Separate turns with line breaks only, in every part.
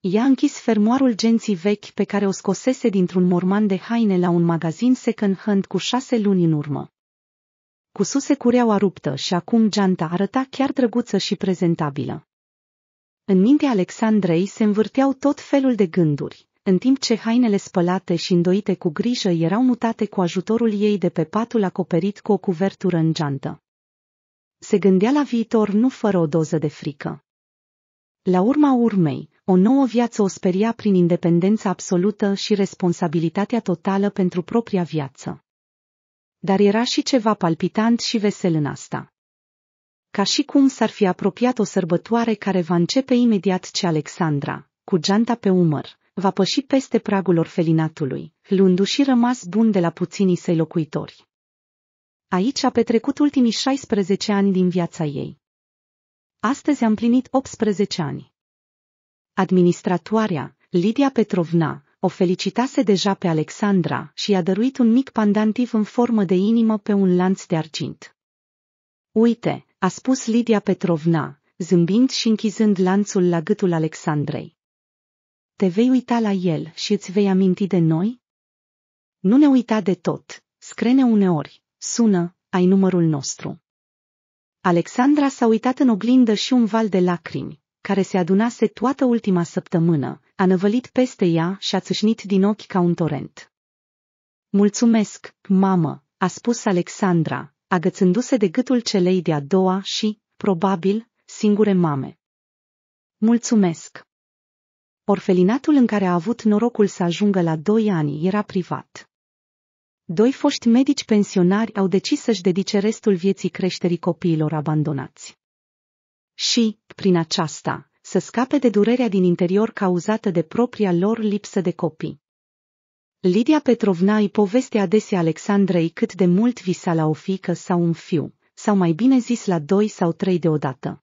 Ea închis fermoarul genții vechi pe care o scosese dintr-un morman de haine la un magazin second-hand cu șase luni în urmă. suse cureaua ruptă și acum geanta arăta chiar drăguță și prezentabilă. În mintea Alexandrei se învârteau tot felul de gânduri, în timp ce hainele spălate și îndoite cu grijă erau mutate cu ajutorul ei de pe patul acoperit cu o cuvertură în geantă. Se gândea la viitor nu fără o doză de frică. La urma urmei, o nouă viață o speria prin independența absolută și responsabilitatea totală pentru propria viață. Dar era și ceva palpitant și vesel în asta. Ca și cum s-ar fi apropiat o sărbătoare care va începe imediat ce Alexandra, cu geanta pe umăr, va păși peste pragul orfelinatului, luându-și rămas bun de la puținii săi locuitori. Aici a petrecut ultimii 16 ani din viața ei. Astăzi am plinit 18 ani. Administratoarea, Lidia Petrovna, o felicitase deja pe Alexandra și i-a dăruit un mic pandantiv în formă de inimă pe un lanț de argint. Uite, a spus Lidia Petrovna, zâmbind și închizând lanțul la gâtul Alexandrei. Te vei uita la el și îți vei aminti de noi? Nu ne uita de tot, screne uneori, sună, ai numărul nostru. Alexandra s-a uitat în oglindă și un val de lacrimi, care se adunase toată ultima săptămână, a năvălit peste ea și a țâșnit din ochi ca un torent. Mulțumesc, mamă, a spus Alexandra, agățându-se de gâtul celei de-a doua și, probabil, singure mame. Mulțumesc! Orfelinatul în care a avut norocul să ajungă la doi ani era privat. Doi foști medici pensionari au decis să-și dedice restul vieții creșterii copiilor abandonați. Și, prin aceasta, să scape de durerea din interior cauzată de propria lor lipsă de copii. Lidia Petrovna îi poveste adesea Alexandrei cât de mult visa la o fică sau un fiu, sau mai bine zis la doi sau trei deodată.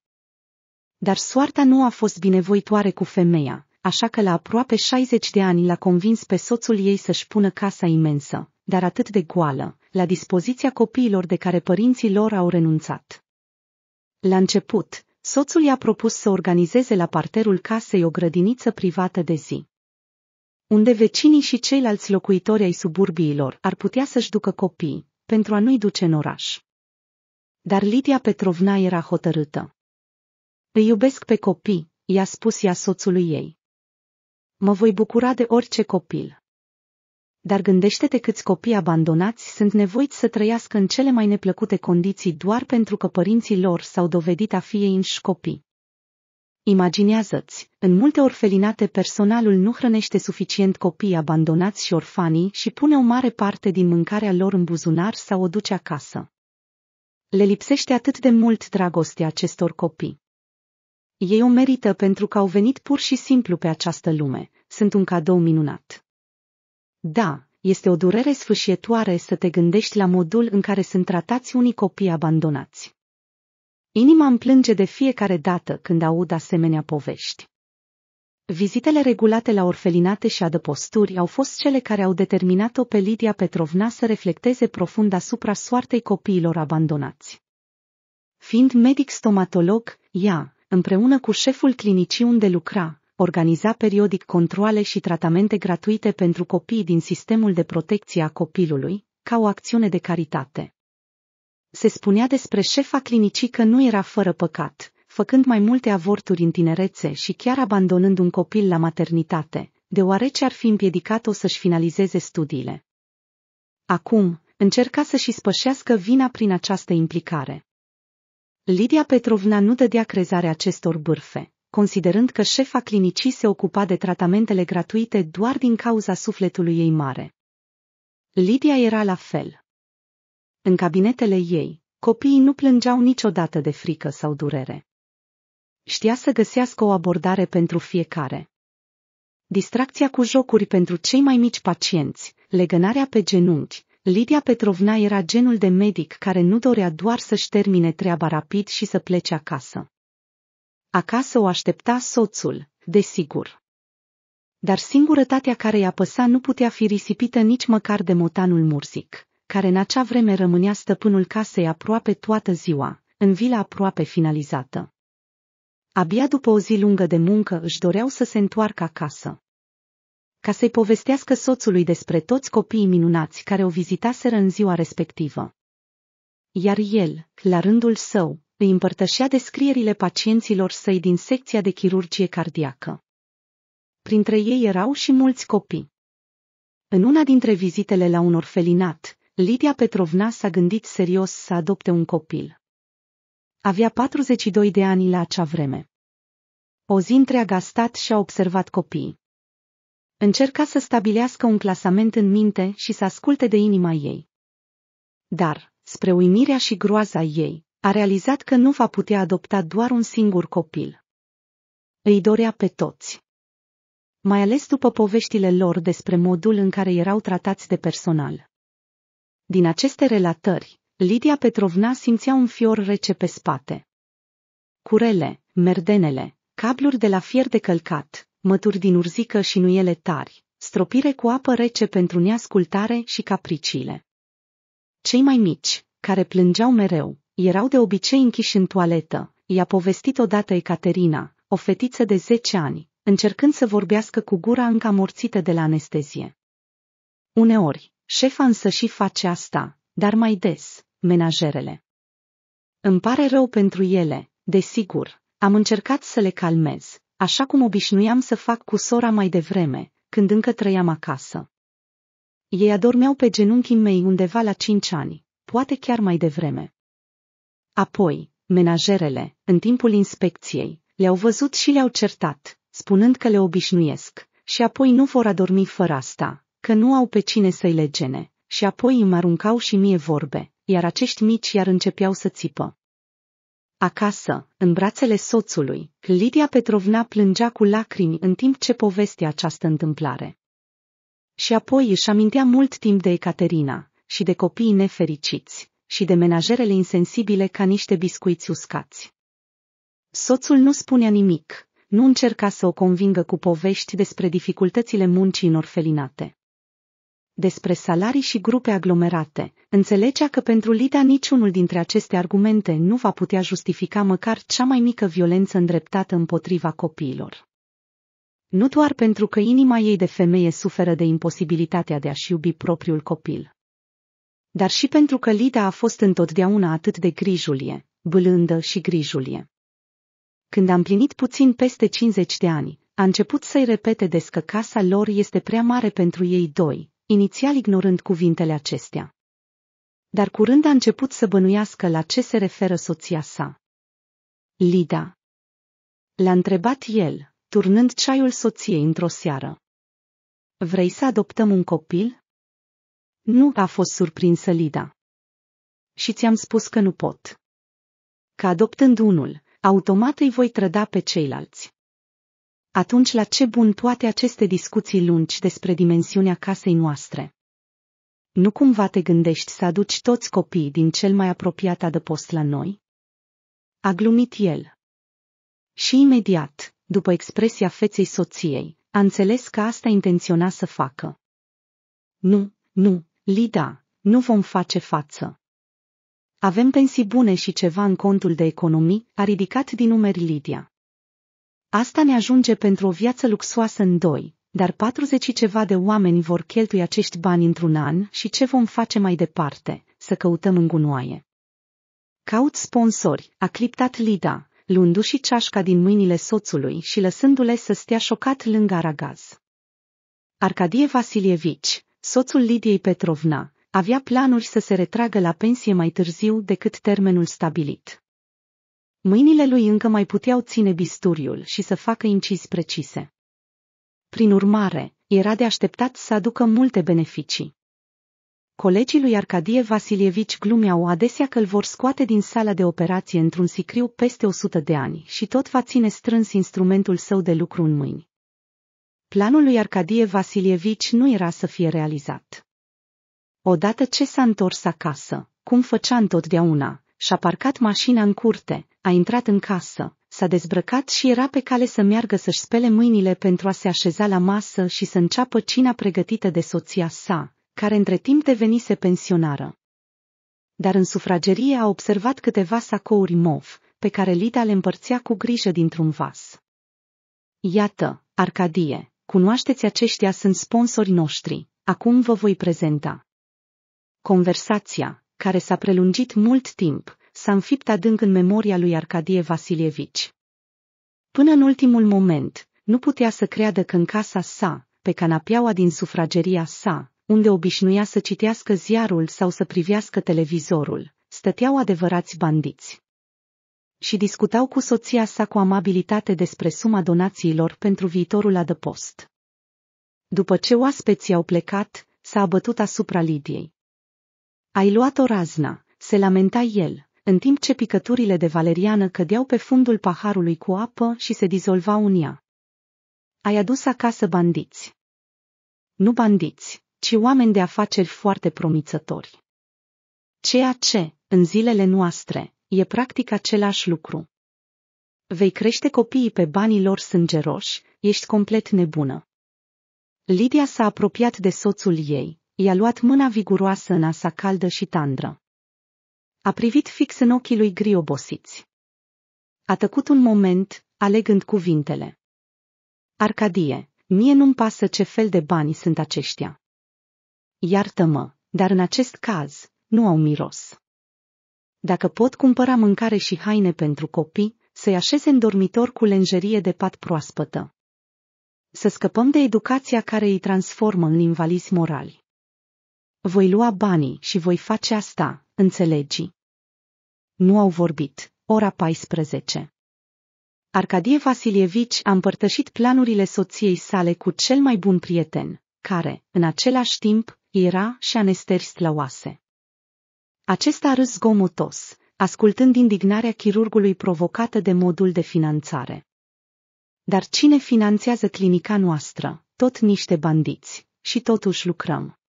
Dar soarta nu a fost binevoitoare cu femeia, așa că la aproape 60 de ani l-a convins pe soțul ei să-și pună casa imensă, dar atât de goală, la dispoziția copiilor de care părinții lor au renunțat. La început, soțul i-a propus să organizeze la parterul casei o grădiniță privată de zi unde vecinii și ceilalți locuitori ai suburbiilor ar putea să-și ducă copii, pentru a nu-i duce în oraș. Dar Lidia Petrovna era hotărâtă. Îi iubesc pe copii, i-a spus ea soțului ei. Mă voi bucura de orice copil dar gândește-te câți copii abandonați sunt nevoiți să trăiască în cele mai neplăcute condiții doar pentru că părinții lor s-au dovedit a fi ei înși copii. Imaginează-ți, în multe orfelinate personalul nu hrănește suficient copii abandonați și orfanii și pune o mare parte din mâncarea lor în buzunar sau o duce acasă. Le lipsește atât de mult dragostea acestor copii. Ei o merită pentru că au venit pur și simplu pe această lume, sunt un cadou minunat. Da, este o durere sfâșietoare să te gândești la modul în care sunt tratați unii copii abandonați. Inima îmi plânge de fiecare dată când aud asemenea povești. Vizitele regulate la orfelinate și adăposturi au fost cele care au determinat-o pe Lidia Petrovna să reflecteze profund asupra soartei copiilor abandonați. Fiind medic stomatolog, ea, împreună cu șeful clinicii unde lucra, organiza periodic controle și tratamente gratuite pentru copii din sistemul de protecție a copilului, ca o acțiune de caritate. Se spunea despre șefa clinicii că nu era fără păcat, făcând mai multe avorturi în tinerețe și chiar abandonând un copil la maternitate, deoarece ar fi împiedicat-o să-și finalizeze studiile. Acum, încerca să-și spășească vina prin această implicare. Lidia Petrovna nu dădea crezare acestor bârfe considerând că șefa clinicii se ocupa de tratamentele gratuite doar din cauza sufletului ei mare. Lidia era la fel. În cabinetele ei, copiii nu plângeau niciodată de frică sau durere. Știa să găsească o abordare pentru fiecare. Distracția cu jocuri pentru cei mai mici pacienți, legănarea pe genunchi, Lidia Petrovna era genul de medic care nu dorea doar să-și termine treaba rapid și să plece acasă. Acasă o aștepta soțul, desigur. Dar singurătatea care i-a păsa nu putea fi risipită nici măcar de motanul murzic, care în acea vreme rămânea stăpânul casei aproape toată ziua, în vila aproape finalizată. Abia după o zi lungă de muncă își doreau să se întoarcă acasă. Ca să-i povestească soțului despre toți copiii minunați care o vizitaseră în ziua respectivă. Iar el, la rândul său, îi împărtășea descrierile pacienților săi din secția de chirurgie cardiacă. Printre ei erau și mulți copii. În una dintre vizitele la un orfelinat, Lidia Petrovna s-a gândit serios să adopte un copil. Avea 42 de ani la acea vreme. O zi întreagă a stat și a observat copiii. Încerca să stabilească un clasament în minte și să asculte de inima ei. Dar, spre uimirea și groaza ei, a realizat că nu va putea adopta doar un singur copil. Îi dorea pe toți. Mai ales după poveștile lor despre modul în care erau tratați de personal. Din aceste relatări, Lidia Petrovna simțea un fior rece pe spate. Curele, merdenele, cabluri de la fier de călcat, mături din urzică și nuiele tari, stropire cu apă rece pentru neascultare și capriciile. Cei mai mici, care plângeau mereu, erau de obicei închiși în toaletă, i-a povestit odată Ecaterina, o fetiță de 10 ani, încercând să vorbească cu gura încă amorțită de la anestezie. Uneori, șefa însă și face asta, dar mai des, menajerele. Îmi pare rău pentru ele, desigur, am încercat să le calmez, așa cum obișnuiam să fac cu sora mai devreme, când încă trăiam acasă. Ei adormeau pe genunchii mei undeva la cinci ani, poate chiar mai devreme. Apoi, menajerele, în timpul inspecției, le-au văzut și le-au certat, spunând că le obișnuiesc, și apoi nu vor adormi fără asta, că nu au pe cine să-i legene, și apoi îmi aruncau și mie vorbe, iar acești mici iar începeau să țipă. Acasă, în brațele soțului, Lidia Petrovna plângea cu lacrimi în timp ce povestea această întâmplare. Și apoi își amintea mult timp de Ecaterina și de copiii nefericiți, și de menajerele insensibile ca niște biscuiți uscați. Soțul nu spunea nimic, nu încerca să o convingă cu povești despre dificultățile muncii în orfelinate. Despre salarii și grupe aglomerate, înțelegea că pentru Lida niciunul dintre aceste argumente nu va putea justifica măcar cea mai mică violență îndreptată împotriva copiilor. Nu doar pentru că inima ei de femeie suferă de imposibilitatea de a-și iubi propriul copil, dar și pentru că Lida a fost întotdeauna atât de grijulie, blândă și grijulie. Când am plinit puțin peste 50 de ani, a început să-i repete des că casa lor este prea mare pentru ei doi, inițial ignorând cuvintele acestea. Dar curând a început să bănuiască la ce se referă soția sa. Lida. L-a întrebat el, turnând ceaiul soției într-o seară. Vrei să adoptăm un copil? Nu a fost surprinsă Lida. Și ți-am spus că nu pot. Că adoptând unul, automat îi voi trăda pe ceilalți. Atunci la ce bun toate aceste discuții lungi despre dimensiunea casei noastre? Nu cumva te gândești să aduci toți copiii din cel mai apropiat adăpost la noi? A glumit el. Și imediat, după expresia feței soției, a înțeles că asta intenționa să facă. Nu, nu, Lida, nu vom face față. Avem pensii bune și ceva în contul de economii, a ridicat din numeri Lidia. Asta ne ajunge pentru o viață luxoasă în doi, dar 40 ceva de oameni vor cheltui acești bani într-un an și ce vom face mai departe, să căutăm în gunoaie. Caut sponsori, a cliptat Lida, luându-și ceașca din mâinile soțului și lăsându-le să stea șocat lângă aragaz. Arcadie Vasilievici, Soțul Lidiei Petrovna avea planuri să se retragă la pensie mai târziu decât termenul stabilit. Mâinile lui încă mai puteau ține bisturiul și să facă incizi precise. Prin urmare, era de așteptat să aducă multe beneficii. Colegii lui Arcadie Vasilievici glumeau adesea că îl vor scoate din sala de operație într-un sicriu peste 100 de ani și tot va ține strâns instrumentul său de lucru în mâini. Planul lui Arcadie Vasilievici nu era să fie realizat. Odată ce s-a întors acasă, cum făcea întotdeauna, și-a parcat mașina în curte, a intrat în casă, s-a dezbrăcat și era pe cale să meargă să-și spele mâinile pentru a se așeza la masă și să înceapă cina pregătită de soția sa, care între timp devenise pensionară. Dar în sufragerie a observat câteva sacouri mov, pe care Lida le împărțea cu grijă dintr-un vas. Iată, Arcadie, Cunoașteți aceștia sunt sponsori noștri. Acum vă voi prezenta. Conversația, care s-a prelungit mult timp, s-a înfipt adânc în memoria lui Arcadie Vasilievici. Până în ultimul moment, nu putea să creadă că în casa sa, pe canapeaua din sufrageria sa, unde obișnuia să citească ziarul sau să privească televizorul, stăteau adevărați bandiți și discutau cu soția sa cu amabilitate despre suma donațiilor pentru viitorul adăpost. După ce oaspeții au plecat, s-a abătut asupra Lidiei. Ai luat-o razna, se lamenta el, în timp ce picăturile de valeriană cădeau pe fundul paharului cu apă și se dizolvau în ea. Ai adus acasă bandiți. Nu bandiți, ci oameni de afaceri foarte promițători. Ceea ce, în zilele noastre, e practic același lucru. Vei crește copiii pe banii lor sângeroși, ești complet nebună. Lidia s-a apropiat de soțul ei, i-a luat mâna viguroasă în asa caldă și tandră. A privit fix în ochii lui gri obosiți. A tăcut un moment, alegând cuvintele. Arcadie, mie nu-mi pasă ce fel de bani sunt aceștia. Iartă-mă, dar în acest caz, nu au miros. Dacă pot cumpăra mâncare și haine pentru copii, să-i așeze în dormitor cu lenjerie de pat proaspătă. Să scăpăm de educația care îi transformă în invalizi morali. Voi lua banii și voi face asta, înțelegi. Nu au vorbit. Ora 14. Arcadie Vasilievici a împărtășit planurile soției sale cu cel mai bun prieten, care, în același timp, era și anesteri slăoase. Acesta râs zgomotos, ascultând indignarea chirurgului provocată de modul de finanțare. Dar cine finanțează clinica noastră? Tot niște bandiți. Și totuși lucrăm.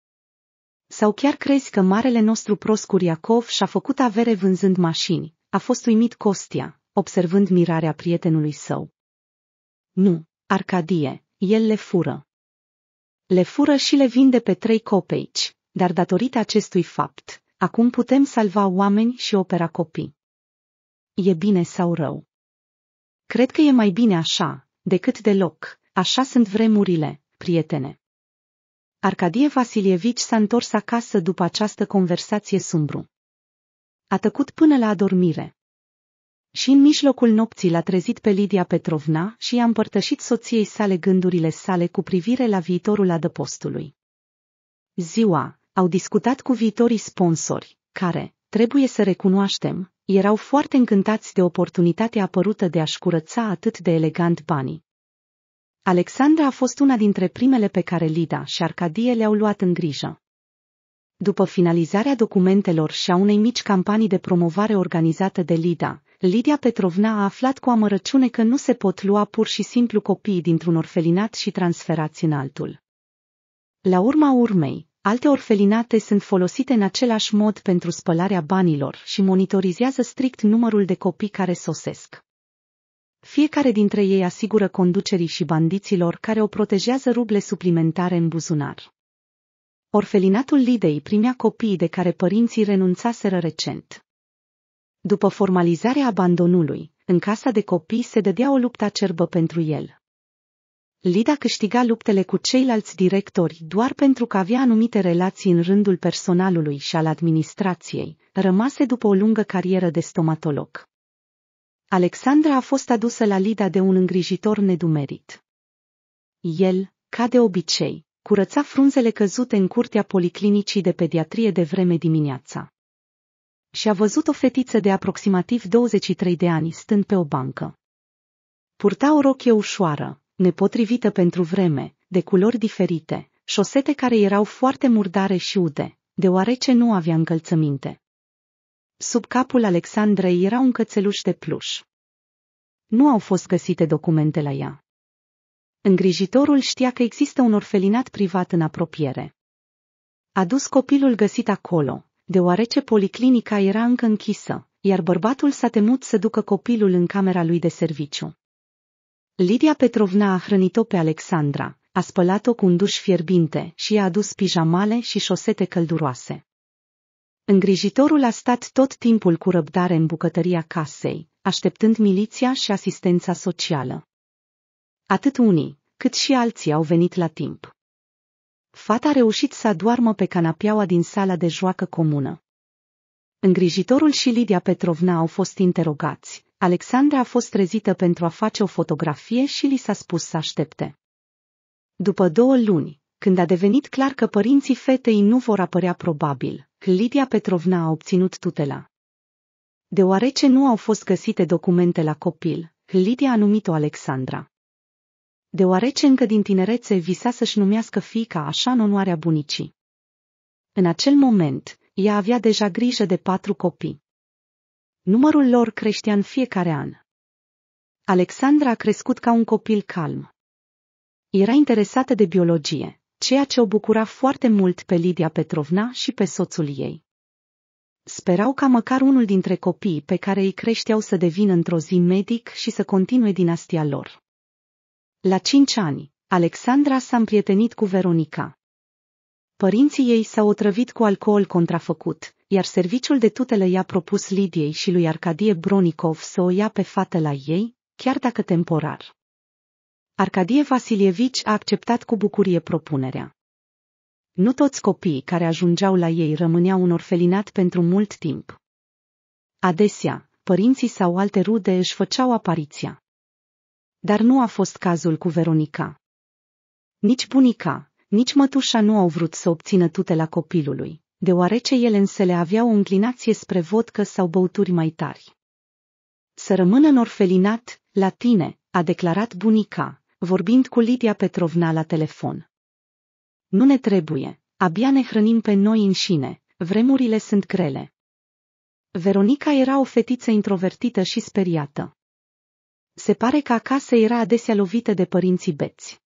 Sau chiar crezi că marele nostru proscur Iacov și-a făcut avere vânzând mașini? A fost uimit Costia, observând mirarea prietenului său. Nu, Arcadie, el le fură. Le fură și le vinde pe trei copeici, dar datorită acestui fapt, Acum putem salva oameni și opera copii. E bine sau rău? Cred că e mai bine așa, decât deloc, așa sunt vremurile, prietene. Arcadie Vasilievici s-a întors acasă după această conversație sumbru. A tăcut până la adormire. Și în mijlocul nopții l-a trezit pe Lidia Petrovna și i-a împărtășit soției sale gândurile sale cu privire la viitorul adăpostului. Ziua, au discutat cu viitorii sponsori, care, trebuie să recunoaștem, erau foarte încântați de oportunitatea apărută de a-și curăța atât de elegant banii. Alexandra a fost una dintre primele pe care Lida și Arcadie le-au luat în grijă. După finalizarea documentelor și a unei mici campanii de promovare organizată de Lida, Lidia Petrovna a aflat cu amărăciune că nu se pot lua pur și simplu copiii dintr-un orfelinat și transferați în altul. La urma urmei, Alte orfelinate sunt folosite în același mod pentru spălarea banilor și monitorizează strict numărul de copii care sosesc. Fiecare dintre ei asigură conducerii și bandiților care o protejează ruble suplimentare în buzunar. Orfelinatul Lidei primea copiii de care părinții renunțaseră recent. După formalizarea abandonului, în casa de copii se dădea o luptă acerbă pentru el. Lida câștiga luptele cu ceilalți directori doar pentru că avea anumite relații în rândul personalului și al administrației, rămase după o lungă carieră de stomatolog. Alexandra a fost adusă la Lida de un îngrijitor nedumerit. El, ca de obicei, curăța frunzele căzute în curtea policlinicii de pediatrie de vreme dimineața. Și a văzut o fetiță de aproximativ 23 de ani stând pe o bancă. Purta o rochie ușoară, nepotrivită pentru vreme, de culori diferite, șosete care erau foarte murdare și ude, deoarece nu avea încălțăminte. Sub capul Alexandrei era un cățeluș de pluș. Nu au fost găsite documente la ea. Îngrijitorul știa că există un orfelinat privat în apropiere. A dus copilul găsit acolo, deoarece policlinica era încă închisă, iar bărbatul s-a temut să ducă copilul în camera lui de serviciu. Lidia Petrovna a hrănit-o pe Alexandra, a spălat-o cu un duș fierbinte și i-a adus pijamale și șosete călduroase. Îngrijitorul a stat tot timpul cu răbdare în bucătăria casei, așteptând miliția și asistența socială. Atât unii, cât și alții au venit la timp. Fata a reușit să doarmă pe canapeaua din sala de joacă comună. Îngrijitorul și Lidia Petrovna au fost interogați, Alexandra a fost trezită pentru a face o fotografie și li s-a spus să aștepte. După două luni, când a devenit clar că părinții fetei nu vor apărea probabil, Lidia Petrovna a obținut tutela. Deoarece nu au fost găsite documente la copil, Lidia a numit-o Alexandra. Deoarece încă din tinerețe visa să-și numească fiica așa în onoarea bunicii. În acel moment, ea avea deja grijă de patru copii. Numărul lor creștea în fiecare an. Alexandra a crescut ca un copil calm. Era interesată de biologie, ceea ce o bucura foarte mult pe Lidia Petrovna și pe soțul ei. Sperau ca măcar unul dintre copiii pe care îi creșteau să devină într-o zi medic și să continue dinastia lor. La cinci ani, Alexandra s-a împrietenit cu Veronica. Părinții ei s-au otrăvit cu alcool contrafăcut, iar serviciul de tutele i-a propus Lidiei și lui Arcadie Bronicov să o ia pe fată la ei, chiar dacă temporar. Arcadie Vasilievici a acceptat cu bucurie propunerea. Nu toți copiii care ajungeau la ei rămâneau un orfelinat pentru mult timp. Adesea, părinții sau alte rude își făceau apariția. Dar nu a fost cazul cu Veronica. Nici bunica, nici mătușa nu au vrut să obțină tutela copilului deoarece ele însele aveau o înclinație spre vodcă sau băuturi mai tari. Să rămână în orfelinat, la tine, a declarat bunica, vorbind cu Lidia Petrovna la telefon. Nu ne trebuie, abia ne hrănim pe noi înșine, vremurile sunt grele. Veronica era o fetiță introvertită și speriată. Se pare că acasă era adesea lovită de părinții beți.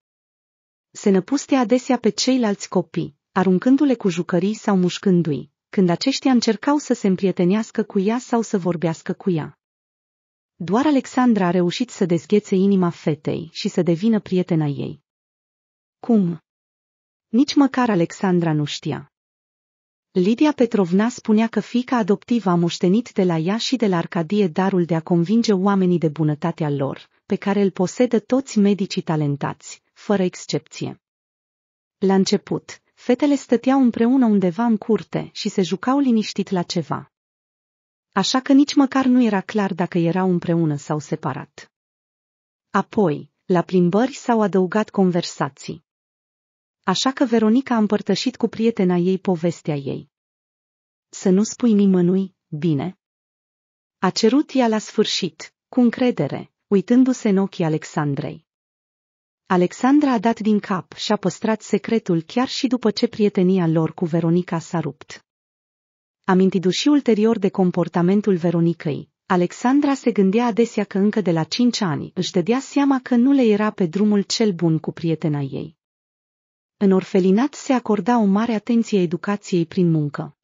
Se năpuste adesea pe ceilalți copii, aruncându-le cu jucării sau mușcându-i, când aceștia încercau să se împrietenească cu ea sau să vorbească cu ea. Doar Alexandra a reușit să dezghețe inima fetei și să devină prietena ei. Cum? Nici măcar Alexandra nu știa. Lidia Petrovna spunea că fica adoptivă a moștenit de la ea și de la Arcadie darul de a convinge oamenii de bunătatea lor, pe care îl posedă toți medicii talentați, fără excepție. La început, Fetele stăteau împreună undeva în curte și se jucau liniștit la ceva. Așa că nici măcar nu era clar dacă erau împreună sau separat. Apoi, la plimbări s-au adăugat conversații. Așa că Veronica a împărtășit cu prietena ei povestea ei. Să nu spui nimănui, bine? A cerut ea la sfârșit, cu încredere, uitându-se în ochii Alexandrei. Alexandra a dat din cap și a păstrat secretul chiar și după ce prietenia lor cu Veronica s-a rupt. Amintindu-și ulterior de comportamentul Veronicăi, Alexandra se gândea adesea că încă de la cinci ani își dădea seama că nu le era pe drumul cel bun cu prietena ei. În orfelinat se acorda o mare atenție educației prin muncă.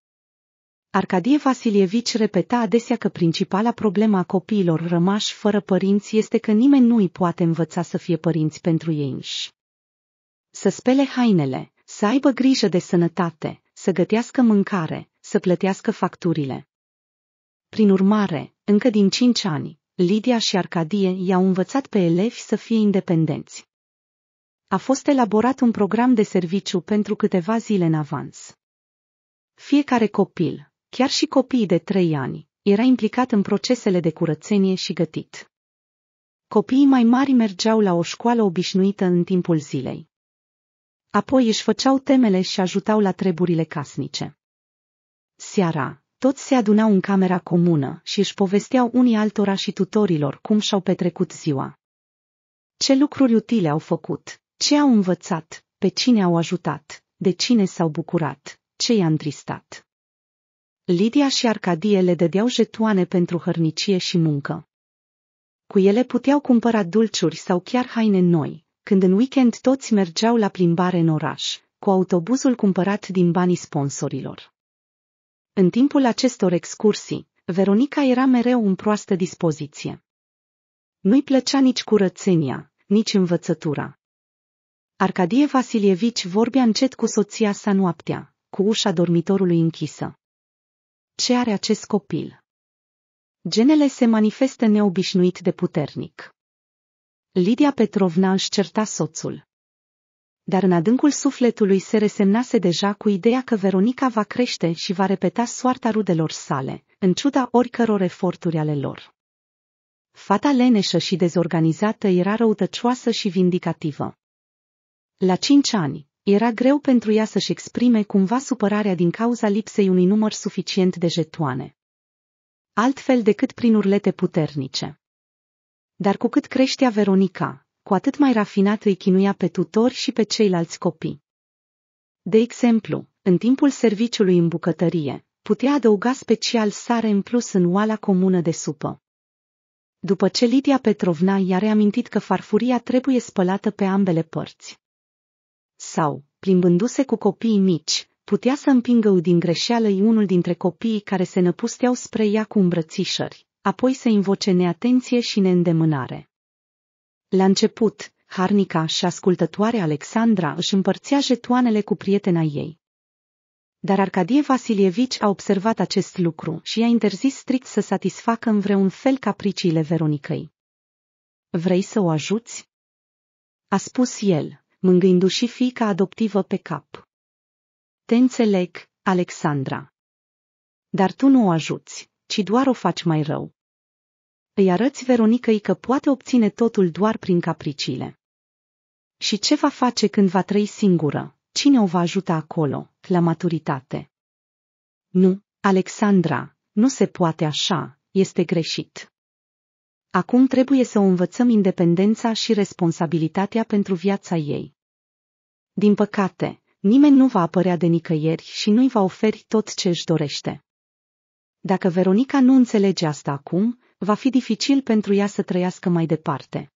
Arcadie Vasilievici repeta adesea că principala problema copiilor rămași fără părinți este că nimeni nu îi poate învăța să fie părinți pentru ei înși. Să spele hainele, să aibă grijă de sănătate, să gătească mâncare, să plătească facturile. Prin urmare, încă din cinci ani, Lidia și Arcadie i-au învățat pe elevi să fie independenți. A fost elaborat un program de serviciu pentru câteva zile în avans. Fiecare copil, Chiar și copiii de trei ani, era implicat în procesele de curățenie și gătit. Copiii mai mari mergeau la o școală obișnuită în timpul zilei. Apoi își făceau temele și ajutau la treburile casnice. Seara, toți se adunau în camera comună și își povesteau unii altora și tutorilor cum și-au petrecut ziua. Ce lucruri utile au făcut, ce au învățat, pe cine au ajutat, de cine s-au bucurat, ce i-a întristat. Lidia și Arcadie le dădeau jetoane pentru hărnicie și muncă. Cu ele puteau cumpăra dulciuri sau chiar haine noi, când în weekend toți mergeau la plimbare în oraș, cu autobuzul cumpărat din banii sponsorilor. În timpul acestor excursii, Veronica era mereu în proastă dispoziție. Nu-i plăcea nici curățenia, nici învățătura. Arcadie Vasilievici vorbea încet cu soția sa noaptea, cu ușa dormitorului închisă ce are acest copil. Genele se manifestă neobișnuit de puternic. Lidia Petrovna își certa soțul. Dar în adâncul sufletului se resemnase deja cu ideea că Veronica va crește și va repeta soarta rudelor sale, în ciuda oricăror eforturi ale lor. Fata leneșă și dezorganizată era răutăcioasă și vindicativă. La cinci ani, era greu pentru ea să-și exprime cumva supărarea din cauza lipsei unui număr suficient de jetoane. Altfel decât prin urlete puternice. Dar cu cât creștea Veronica, cu atât mai rafinat îi chinuia pe tutori și pe ceilalți copii. De exemplu, în timpul serviciului în bucătărie, putea adăuga special sare în plus în oala comună de supă. După ce Lidia Petrovna i-a reamintit că farfuria trebuie spălată pe ambele părți. Sau, plimbându-se cu copiii mici, putea să împingă din greșeală unul dintre copiii care se năpusteau spre ea cu îmbrățișări, apoi să invoce neatenție și neîndemânare. La început, harnica și ascultătoare Alexandra își împărțea jetoanele cu prietena ei. Dar Arcadie Vasilievici a observat acest lucru și i-a interzis strict să satisfacă în vreun fel capriciile Veronicăi. Vrei să o ajuți? A spus el mângâindu-și fica adoptivă pe cap. Te înțeleg, Alexandra. Dar tu nu o ajuți, ci doar o faci mai rău. Îi arăți Veronicăi că poate obține totul doar prin capriciile. Și ce va face când va trăi singură? Cine o va ajuta acolo, la maturitate? Nu, Alexandra, nu se poate așa, este greșit. Acum trebuie să o învățăm independența și responsabilitatea pentru viața ei. Din păcate, nimeni nu va apărea de nicăieri și nu-i va oferi tot ce își dorește. Dacă Veronica nu înțelege asta acum, va fi dificil pentru ea să trăiască mai departe.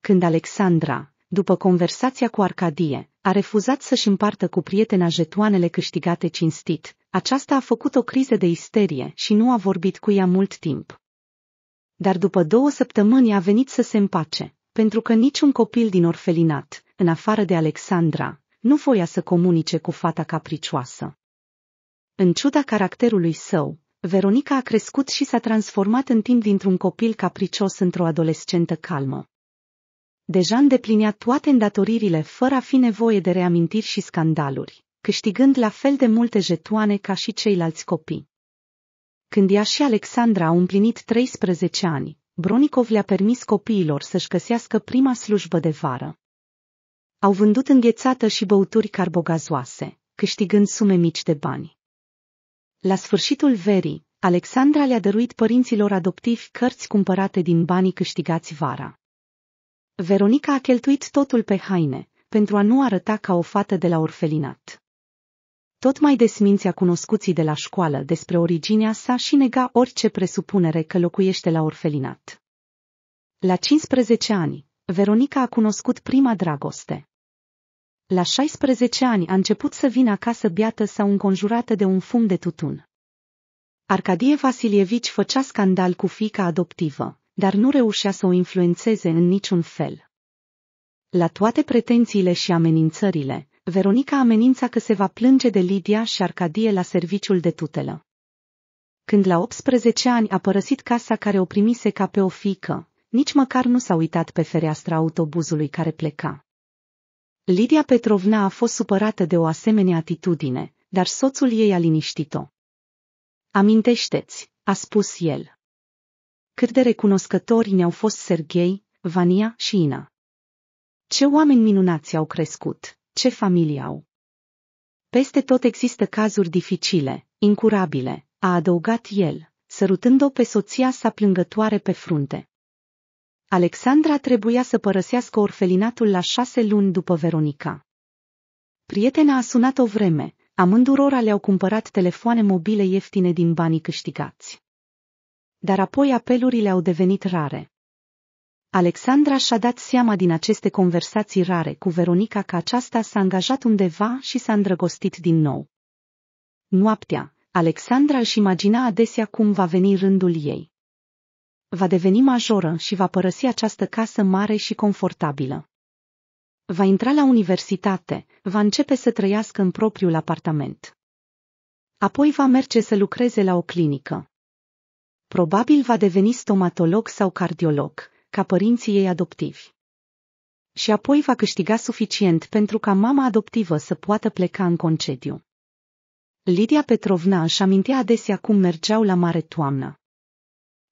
Când Alexandra, după conversația cu Arcadie, a refuzat să-și împartă cu prietena jetoanele câștigate cinstit, aceasta a făcut o criză de isterie și nu a vorbit cu ea mult timp. Dar după două săptămâni a venit să se împace, pentru că niciun copil din orfelinat, în afară de Alexandra, nu voia să comunice cu fata capricioasă. În ciuda caracterului său, Veronica a crescut și s-a transformat în timp dintr-un copil capricios într-o adolescentă calmă. Deja îndeplinea toate îndatoririle fără a fi nevoie de reamintiri și scandaluri, câștigând la fel de multe jetoane ca și ceilalți copii. Când ea și Alexandra au împlinit 13 ani, Bronicov le-a permis copiilor să-și găsească prima slujbă de vară. Au vândut înghețată și băuturi carbogazoase, câștigând sume mici de bani. La sfârșitul verii, Alexandra le-a dăruit părinților adoptivi cărți cumpărate din banii câștigați vara. Veronica a cheltuit totul pe haine, pentru a nu arăta ca o fată de la orfelinat. Tot mai desmințea cunoscuții de la școală despre originea sa și nega orice presupunere că locuiește la orfelinat. La 15 ani, Veronica a cunoscut prima dragoste. La 16 ani a început să vină acasă biată sau înconjurată de un fum de tutun. Arcadie Vasilievici făcea scandal cu fica adoptivă, dar nu reușea să o influențeze în niciun fel. La toate pretențiile și amenințările, Veronica amenința că se va plânge de Lidia și Arcadie la serviciul de tutelă. Când la 18 ani a părăsit casa care o primise ca pe o fică, nici măcar nu s-a uitat pe fereastra autobuzului care pleca. Lidia Petrovna a fost supărată de o asemenea atitudine, dar soțul ei a liniștit-o. Amintește-ți, a spus el. Cât de recunoscători ne-au fost Serghei, Vania și Ina. Ce oameni minunați au crescut, ce familie au. Peste tot există cazuri dificile, incurabile, a adăugat el, sărutând-o pe soția sa plângătoare pe frunte. Alexandra trebuia să părăsească orfelinatul la șase luni după Veronica. Prietena a sunat o vreme, amândurora le-au cumpărat telefoane mobile ieftine din banii câștigați. Dar apoi apelurile au devenit rare. Alexandra și-a dat seama din aceste conversații rare cu Veronica că aceasta s-a angajat undeva și s-a îndrăgostit din nou. Noaptea, Alexandra își imagina adesea cum va veni rândul ei. Va deveni majoră și va părăsi această casă mare și confortabilă. Va intra la universitate, va începe să trăiască în propriul apartament. Apoi va merge să lucreze la o clinică. Probabil va deveni stomatolog sau cardiolog, ca părinții ei adoptivi. Și apoi va câștiga suficient pentru ca mama adoptivă să poată pleca în concediu. Lidia Petrovna își amintea adesea cum mergeau la mare toamna.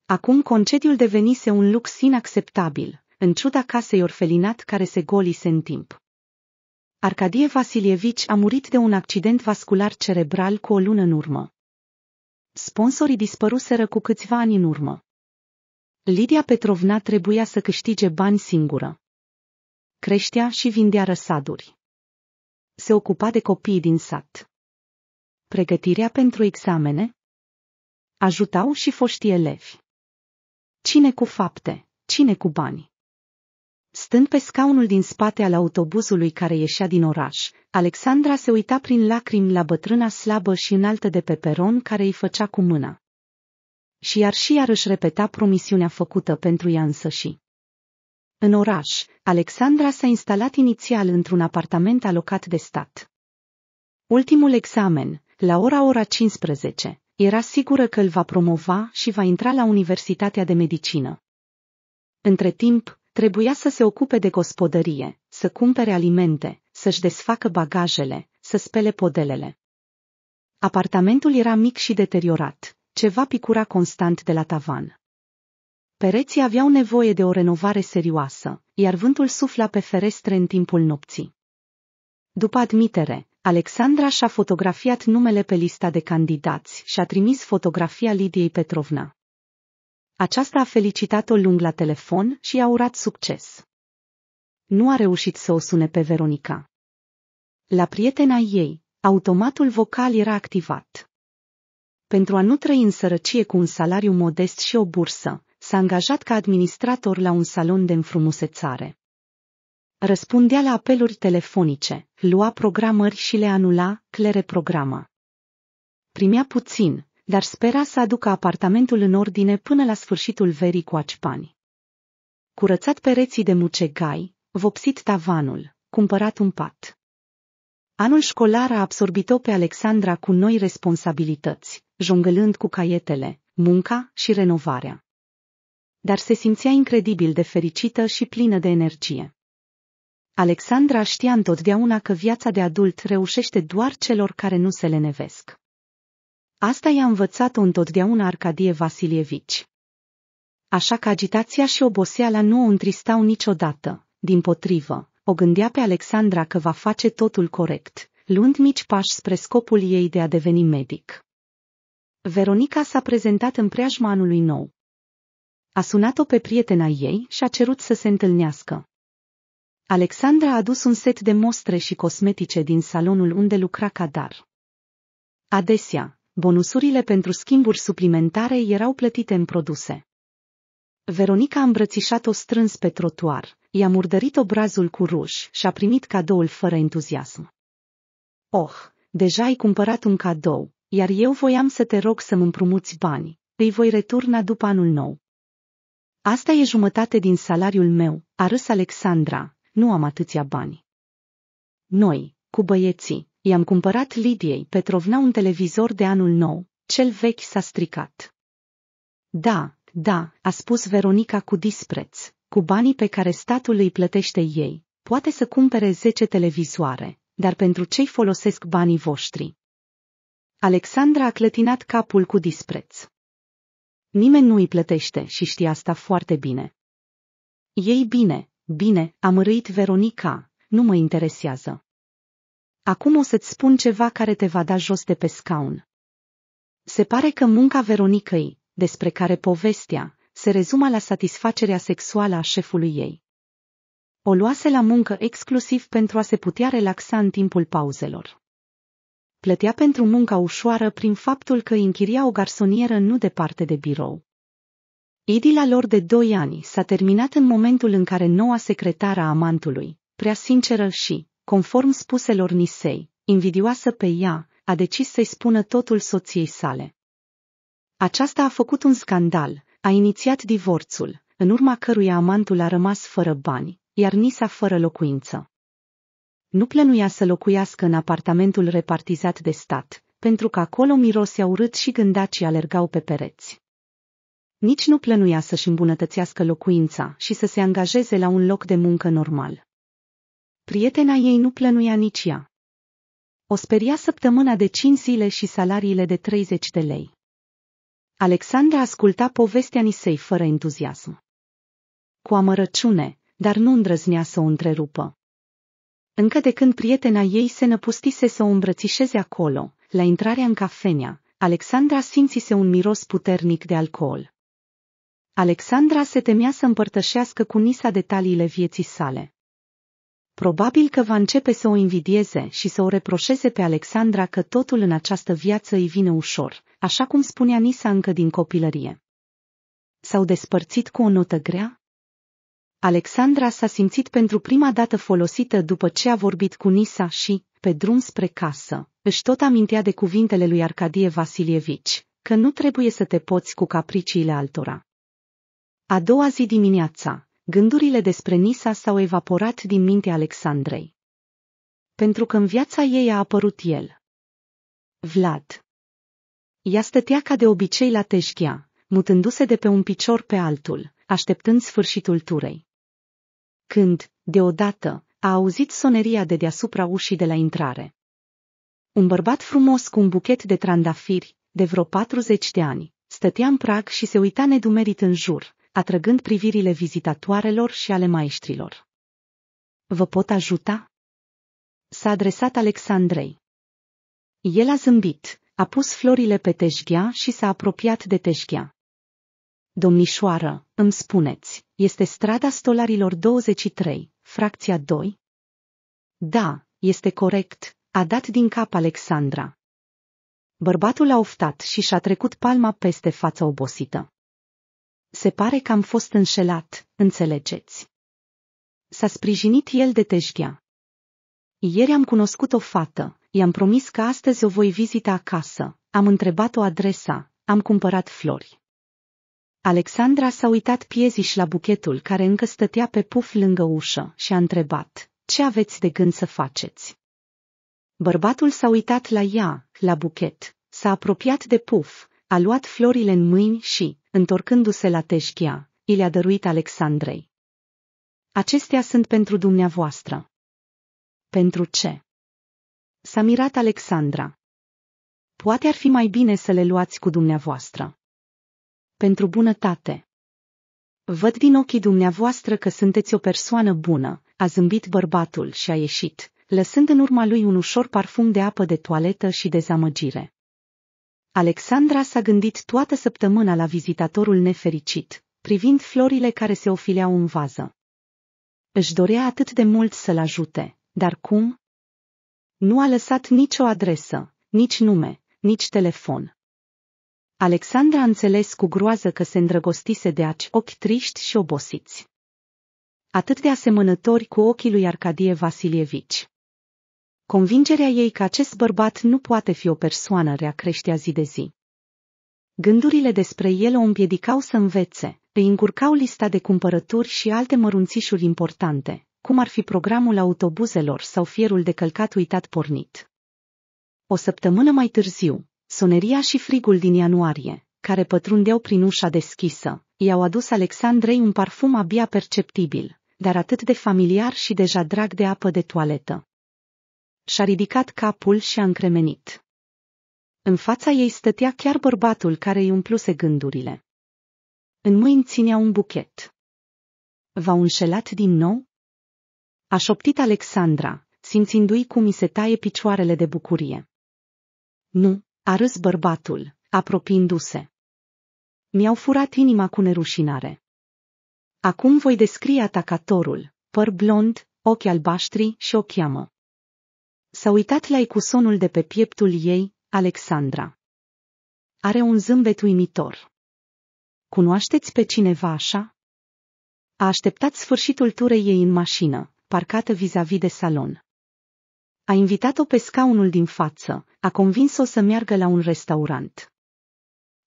Acum concediul devenise un lux inacceptabil, în ciuda casei orfelinat care se golise în timp. Arcadie Vasilievici a murit de un accident vascular cerebral cu o lună în urmă. Sponsorii dispăruseră cu câțiva ani în urmă. Lidia Petrovna trebuia să câștige bani singură. Creștea și vindea răsaduri. Se ocupa de copiii din sat. Pregătirea pentru examene? Ajutau și foștii elevi. Cine cu fapte, cine cu bani. Stând pe scaunul din spate al autobuzului care ieșea din oraș, Alexandra se uita prin lacrimi la bătrâna slabă și înaltă de pe peron care îi făcea cu mâna. Și iar și iar își repeta promisiunea făcută pentru ea însăși. În oraș, Alexandra s-a instalat inițial într-un apartament alocat de stat. Ultimul examen, la ora ora 15, era sigură că îl va promova și va intra la Universitatea de Medicină. Între timp, trebuia să se ocupe de gospodărie, să cumpere alimente, să-și desfacă bagajele, să spele podelele. Apartamentul era mic și deteriorat, ceva picura constant de la tavan. Pereții aveau nevoie de o renovare serioasă, iar vântul sufla pe ferestre în timpul nopții. După admitere, Alexandra și-a fotografiat numele pe lista de candidați și a trimis fotografia Lidiei Petrovna. Aceasta a felicitat-o lung la telefon și i-a urat succes. Nu a reușit să o sune pe Veronica. La prietena ei, automatul vocal era activat. Pentru a nu trăi în sărăcie cu un salariu modest și o bursă, s-a angajat ca administrator la un salon de înfrumusețare. Răspundea la apeluri telefonice, lua programări și le anula, le reprograma. Primea puțin, dar spera să aducă apartamentul în ordine până la sfârșitul verii cu acipani. Curățat pereții de mucegai, vopsit tavanul, cumpărat un pat. Anul școlar a absorbit-o pe Alexandra cu noi responsabilități, jonglând cu caietele, munca și renovarea. Dar se simțea incredibil de fericită și plină de energie. Alexandra știa întotdeauna că viața de adult reușește doar celor care nu se lenevesc. Asta i-a învățat-o întotdeauna Arcadie Vasilievici. Așa că agitația și oboseala nu o întristau niciodată, din potrivă, o gândea pe Alexandra că va face totul corect, luând mici pași spre scopul ei de a deveni medic. Veronica s-a prezentat în preajma anului nou. A sunat-o pe prietena ei și a cerut să se întâlnească. Alexandra a adus un set de mostre și cosmetice din salonul unde lucra Cadar. Adesea, bonusurile pentru schimburi suplimentare erau plătite în produse. Veronica a îmbrățișat-o strâns pe trotuar, i-a murdărit obrazul cu ruș și a primit cadoul fără entuziasm. Oh, deja ai cumpărat un cadou, iar eu voiam să te rog să-mi împrumuți bani, îi voi returna după anul nou. Asta e jumătate din salariul meu, a râs Alexandra, nu am atâția bani. Noi, cu băieții, i-am cumpărat Lidiei Petrovna un televizor de anul nou, cel vechi s-a stricat. Da, da, a spus Veronica cu dispreț, cu banii pe care statul îi plătește ei, poate să cumpere 10 televizoare, dar pentru ce folosesc banii voștri? Alexandra a clătinat capul cu dispreț. Nimeni nu îi plătește și știe asta foarte bine. Ei bine, Bine, am râit Veronica, nu mă interesează. Acum o să-ți spun ceva care te va da jos de pe scaun. Se pare că munca Veronicăi, despre care povestea, se rezuma la satisfacerea sexuală a șefului ei. O luase la muncă exclusiv pentru a se putea relaxa în timpul pauzelor. Plătea pentru munca ușoară prin faptul că închiria o garsonieră nu departe de birou. Idila lor de doi ani s-a terminat în momentul în care noua secretară a amantului, prea sinceră și, conform spuselor Nisei, invidioasă pe ea, a decis să-i spună totul soției sale. Aceasta a făcut un scandal, a inițiat divorțul, în urma căruia amantul a rămas fără bani, iar Nisa fără locuință. Nu plănuia să locuiască în apartamentul repartizat de stat, pentru că acolo mirosea urât și gândacii alergau pe pereți. Nici nu plănuia să-și îmbunătățească locuința și să se angajeze la un loc de muncă normal. Prietena ei nu plănuia nici ea. O speria săptămâna de cinci zile și salariile de 30 de lei. Alexandra asculta povestea Nisei fără entuziasm. Cu amărăciune, dar nu îndrăznea să o întrerupă. Încă de când prietena ei se năpustise să o îmbrățișeze acolo, la intrarea în cafenea, Alexandra simțise un miros puternic de alcool. Alexandra se temea să împărtășească cu Nisa detaliile vieții sale. Probabil că va începe să o invidieze și să o reproșeze pe Alexandra că totul în această viață îi vine ușor, așa cum spunea Nisa încă din copilărie. S-au despărțit cu o notă grea? Alexandra s-a simțit pentru prima dată folosită după ce a vorbit cu Nisa și, pe drum spre casă, își tot amintea de cuvintele lui Arcadie Vasilievici, că nu trebuie să te poți cu capriciile altora. A doua zi dimineața, gândurile despre Nisa s-au evaporat din mintea Alexandrei. Pentru că în viața ei a apărut el. Vlad. Ea stătea ca de obicei la teșghea, mutându-se de pe un picior pe altul, așteptând sfârșitul turei. Când, deodată, a auzit soneria de deasupra ușii de la intrare. Un bărbat frumos cu un buchet de trandafiri, de vreo 40 de ani, stătea în prag și se uita nedumerit în jur, atrăgând privirile vizitatoarelor și ale maestrilor. Vă pot ajuta? S-a adresat Alexandrei. El a zâmbit, a pus florile pe teșghea și s-a apropiat de teșghea. Domnișoară, îmi spuneți, este strada stolarilor 23, fracția 2? Da, este corect, a dat din cap Alexandra. Bărbatul a oftat și și-a trecut palma peste fața obosită se pare că am fost înșelat, înțelegeți. S-a sprijinit el de tejghea. Ieri am cunoscut o fată, i-am promis că astăzi o voi vizita acasă, am întrebat-o adresa, am cumpărat flori. Alexandra s-a uitat pieziș la buchetul care încă stătea pe puf lângă ușă și a întrebat, ce aveți de gând să faceți? Bărbatul s-a uitat la ea, la buchet, s-a apropiat de puf, a luat florile în mâini și, întorcându-se la Teșchia, i le-a dăruit Alexandrei. Acestea sunt pentru dumneavoastră. Pentru ce? S-a mirat Alexandra. Poate ar fi mai bine să le luați cu dumneavoastră. Pentru bunătate. Văd din ochii dumneavoastră că sunteți o persoană bună, a zâmbit bărbatul și a ieșit, lăsând în urma lui un ușor parfum de apă de toaletă și dezamăgire. Alexandra s-a gândit toată săptămâna la vizitatorul nefericit, privind florile care se ofileau în vază. Își dorea atât de mult să-l ajute, dar cum? Nu a lăsat nicio adresă, nici nume, nici telefon. Alexandra a înțeles cu groază că se îndrăgostise de aci ochi triști și obosiți. Atât de asemănători cu ochii lui Arcadie Vasilievici. Convingerea ei că acest bărbat nu poate fi o persoană rea creștea zi de zi. Gândurile despre el o împiedicau să învețe, îi încurcau lista de cumpărături și alte mărunțișuri importante, cum ar fi programul autobuzelor sau fierul de călcat uitat pornit. O săptămână mai târziu, soneria și frigul din ianuarie, care pătrundeau prin ușa deschisă, i-au adus Alexandrei un parfum abia perceptibil, dar atât de familiar și deja drag de apă de toaletă și-a ridicat capul și a încremenit. În fața ei stătea chiar bărbatul care îi umpluse gândurile. În mâini ținea un buchet. V-au înșelat din nou? A șoptit Alexandra, simțindu-i cum i se taie picioarele de bucurie. Nu, a râs bărbatul, apropiindu-se. Mi-au furat inima cu nerușinare. Acum voi descrie atacatorul, păr blond, ochi albaștri și o cheamă. S-a uitat la ecusonul de pe pieptul ei, Alexandra. Are un zâmbet uimitor. Cunoașteți pe cineva așa? A așteptat sfârșitul turei ei în mașină, parcată vis-a-vis de salon. A invitat-o pe scaunul din față, a convins-o să meargă la un restaurant.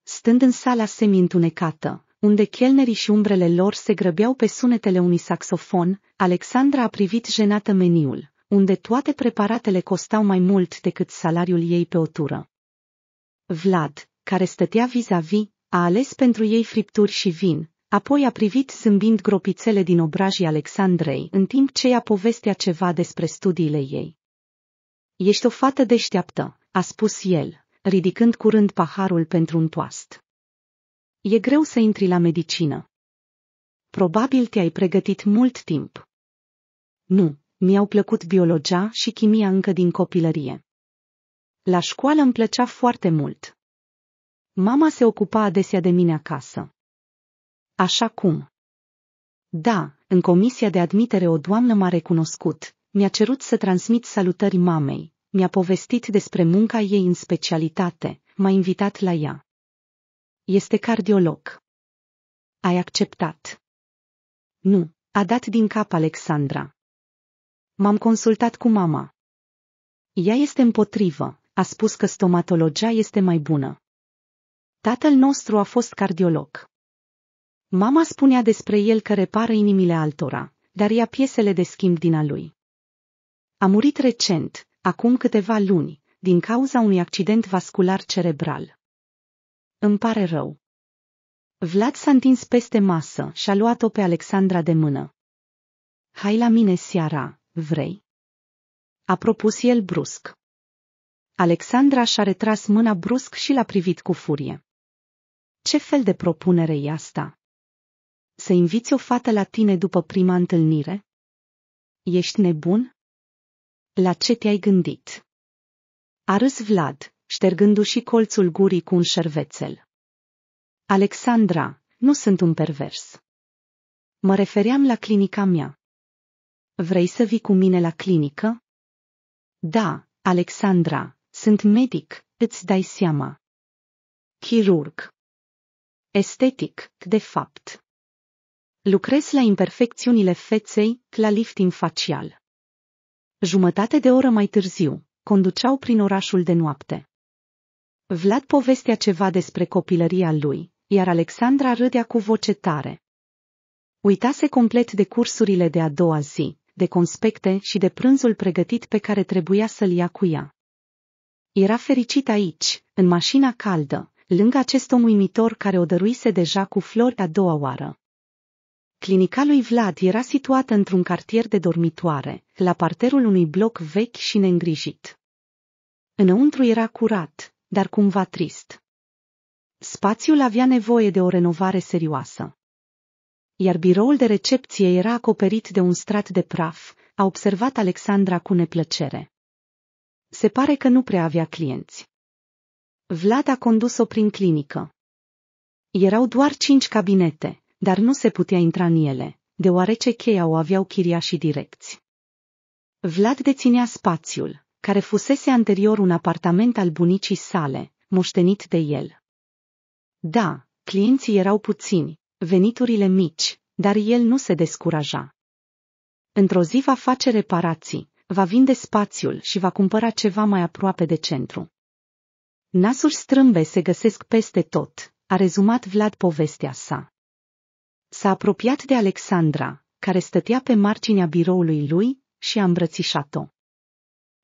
Stând în sala semi-întunecată, unde chelnerii și umbrele lor se grăbeau pe sunetele unui saxofon, Alexandra a privit jenată meniul, unde toate preparatele costau mai mult decât salariul ei pe o tură. Vlad, care stătea vis-a-vis, a ales pentru ei fripturi și vin, apoi a privit zâmbind gropițele din obrajii Alexandrei, în timp ce ea povestea ceva despre studiile ei. Ești o fată deșteaptă, a spus el, ridicând curând paharul pentru un toast. E greu să intri la medicină. Probabil te-ai pregătit mult timp. Nu, mi-au plăcut biologia și chimia încă din copilărie. La școală îmi plăcea foarte mult. Mama se ocupa adesea de mine acasă. Așa cum? Da, în comisia de admitere o doamnă m-a recunoscut, mi-a cerut să transmit salutări mamei, mi-a povestit despre munca ei în specialitate, m-a invitat la ea. Este cardiolog. Ai acceptat. Nu, a dat din cap Alexandra. M-am consultat cu mama. Ea este împotrivă, a spus că stomatologia este mai bună. Tatăl nostru a fost cardiolog. Mama spunea despre el că repară inimile altora, dar ia piesele de schimb din a lui. A murit recent, acum câteva luni, din cauza unui accident vascular cerebral. Îmi pare rău. Vlad s-a întins peste masă și a luat-o pe Alexandra de mână. Hai la mine seara, Vrei? A propus el brusc. Alexandra și-a retras mâna brusc și l-a privit cu furie. Ce fel de propunere e asta? Să inviți o fată la tine după prima întâlnire? Ești nebun? La ce te-ai gândit? A râs Vlad, ștergându-și colțul gurii cu un șervețel. Alexandra, nu sunt un pervers. Mă refeream la clinica mea. Vrei să vii cu mine la clinică? Da, Alexandra, sunt medic, îți dai seama. Chirurg. Estetic, de fapt. Lucrez la imperfecțiunile feței, la lifting facial. Jumătate de oră mai târziu, conduceau prin orașul de noapte. Vlad povestea ceva despre copilăria lui, iar Alexandra râdea cu voce tare. Uitase complet de cursurile de a doua zi, de conspecte și de prânzul pregătit pe care trebuia să-l ia cu ea. Era fericit aici, în mașina caldă, lângă acest om uimitor care o dăruise deja cu flori a doua oară. Clinica lui Vlad era situată într-un cartier de dormitoare, la parterul unui bloc vechi și neîngrijit. Înăuntru era curat, dar cumva trist. Spațiul avea nevoie de o renovare serioasă iar biroul de recepție era acoperit de un strat de praf, a observat Alexandra cu neplăcere. Se pare că nu prea avea clienți. Vlad a condus-o prin clinică. Erau doar cinci cabinete, dar nu se putea intra în ele, deoarece cheia o aveau și direcți. Vlad deținea spațiul, care fusese anterior un apartament al bunicii sale, moștenit de el. Da, clienții erau puțini, veniturile mici, dar el nu se descuraja. Într-o zi va face reparații, va vinde spațiul și va cumpăra ceva mai aproape de centru. Nasuri strâmbe se găsesc peste tot, a rezumat Vlad povestea sa. S-a apropiat de Alexandra, care stătea pe marginea biroului lui, și a îmbrățișat-o.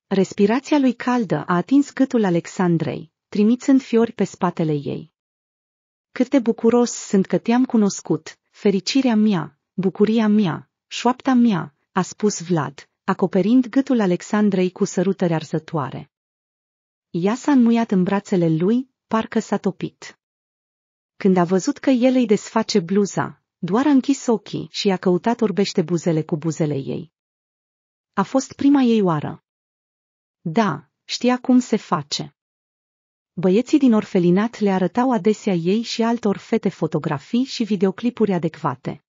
Respirația lui caldă a atins gâtul Alexandrei, trimițând fiori pe spatele ei. Cât de bucuros sunt că te-am cunoscut, fericirea mea, bucuria mea, șoapta mea, a spus Vlad, acoperind gâtul Alexandrei cu sărutări arzătoare. Ea s-a înmuiat în brațele lui, parcă s-a topit. Când a văzut că el îi desface bluza, doar a închis ochii și a căutat orbește buzele cu buzele ei. A fost prima ei oară. Da, știa cum se face. Băieții din orfelinat le arătau adesea ei și altor fete fotografii și videoclipuri adecvate.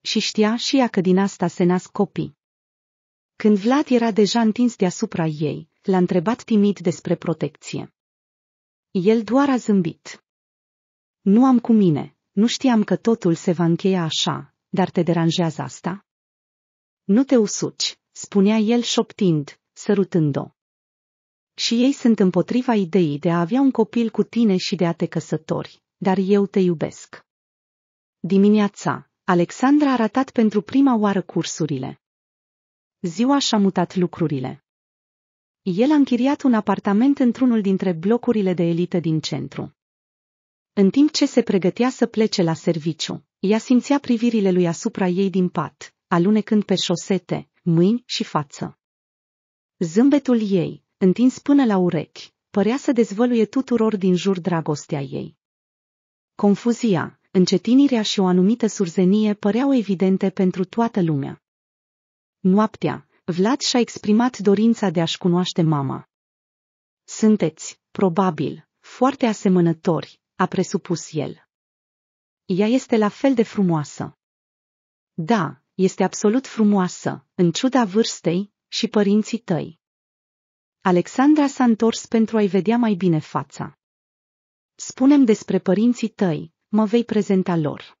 Și știa și ea că din asta se nasc copii. Când Vlad era deja întins deasupra ei, l-a întrebat timid despre protecție. El doar a zâmbit. Nu am cu mine, nu știam că totul se va încheia așa, dar te deranjează asta? Nu te usuci, spunea el șoptind, sărutând-o. Și ei sunt împotriva ideii de a avea un copil cu tine și de a te căsători, dar eu te iubesc. Dimineața, Alexandra a ratat pentru prima oară cursurile. Ziua și-a mutat lucrurile. El a închiriat un apartament într-unul dintre blocurile de elită din centru. În timp ce se pregătea să plece la serviciu, ea simțea privirile lui asupra ei din pat, alunecând pe șosete, mâini și față. Zâmbetul ei, întins până la urechi, părea să dezvăluie tuturor din jur dragostea ei. Confuzia, încetinirea și o anumită surzenie păreau evidente pentru toată lumea. Noaptea, Vlad și-a exprimat dorința de a-și cunoaște mama. Sunteți, probabil, foarte asemănători, a presupus el. Ea este la fel de frumoasă. Da, este absolut frumoasă, în ciuda vârstei și părinții tăi. Alexandra s-a întors pentru a-i vedea mai bine fața. Spunem despre părinții tăi, mă vei prezenta lor.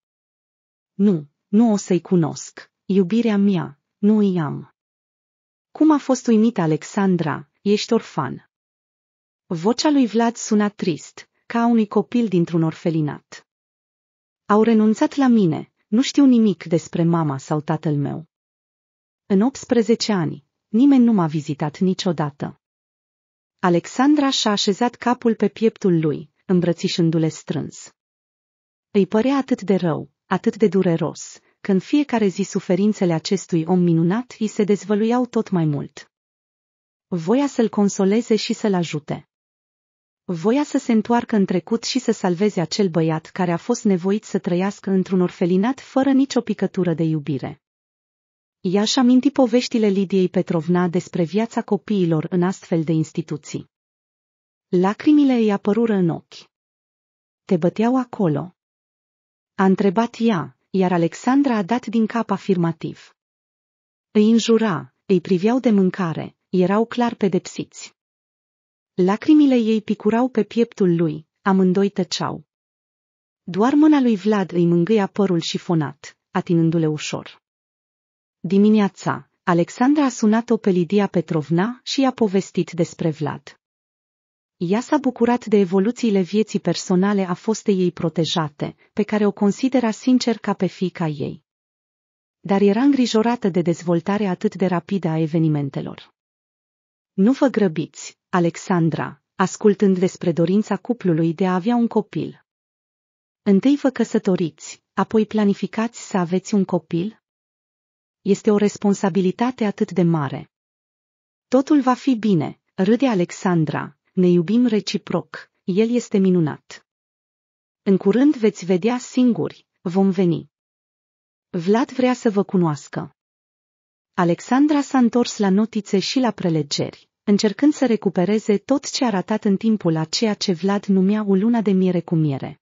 Nu, nu o să-i cunosc, iubirea mea, nu îi am. Cum a fost uimită Alexandra, ești orfan. Vocea lui Vlad suna trist, ca a unui copil dintr-un orfelinat. Au renunțat la mine, nu știu nimic despre mama sau tatăl meu. În 18 ani, nimeni nu m-a vizitat niciodată. Alexandra și-a așezat capul pe pieptul lui, îmbrățișându-le strâns. Îi părea atât de rău, atât de dureros, că în fiecare zi suferințele acestui om minunat îi se dezvăluiau tot mai mult. Voia să-l consoleze și să-l ajute. Voia să se întoarcă în trecut și să salveze acel băiat care a fost nevoit să trăiască într-un orfelinat fără nicio picătură de iubire. Ea și aminti poveștile Lidiei Petrovna despre viața copiilor în astfel de instituții. Lacrimile îi apărură în ochi. Te băteau acolo. A întrebat ea, iar Alexandra a dat din cap afirmativ. Îi înjura, îi priveau de mâncare, erau clar pedepsiți. Lacrimile ei picurau pe pieptul lui, amândoi tăceau. Doar mâna lui Vlad îi mângâia părul șifonat, atinându-le ușor. Dimineața, Alexandra a sunat-o pe Lidia Petrovna și i-a povestit despre Vlad. Ea s-a bucurat de evoluțiile vieții personale a fostei ei protejate, pe care o considera sincer ca pe fica ei. Dar era îngrijorată de dezvoltarea atât de rapidă a evenimentelor. Nu vă grăbiți, Alexandra, ascultând despre dorința cuplului de a avea un copil. Întâi vă căsătoriți, apoi planificați să aveți un copil? este o responsabilitate atât de mare. Totul va fi bine, râde Alexandra, ne iubim reciproc, el este minunat. În curând veți vedea singuri, vom veni. Vlad vrea să vă cunoască. Alexandra s-a întors la notițe și la prelegeri, încercând să recupereze tot ce a ratat în timpul a ceea ce Vlad numea o lună de miere cu miere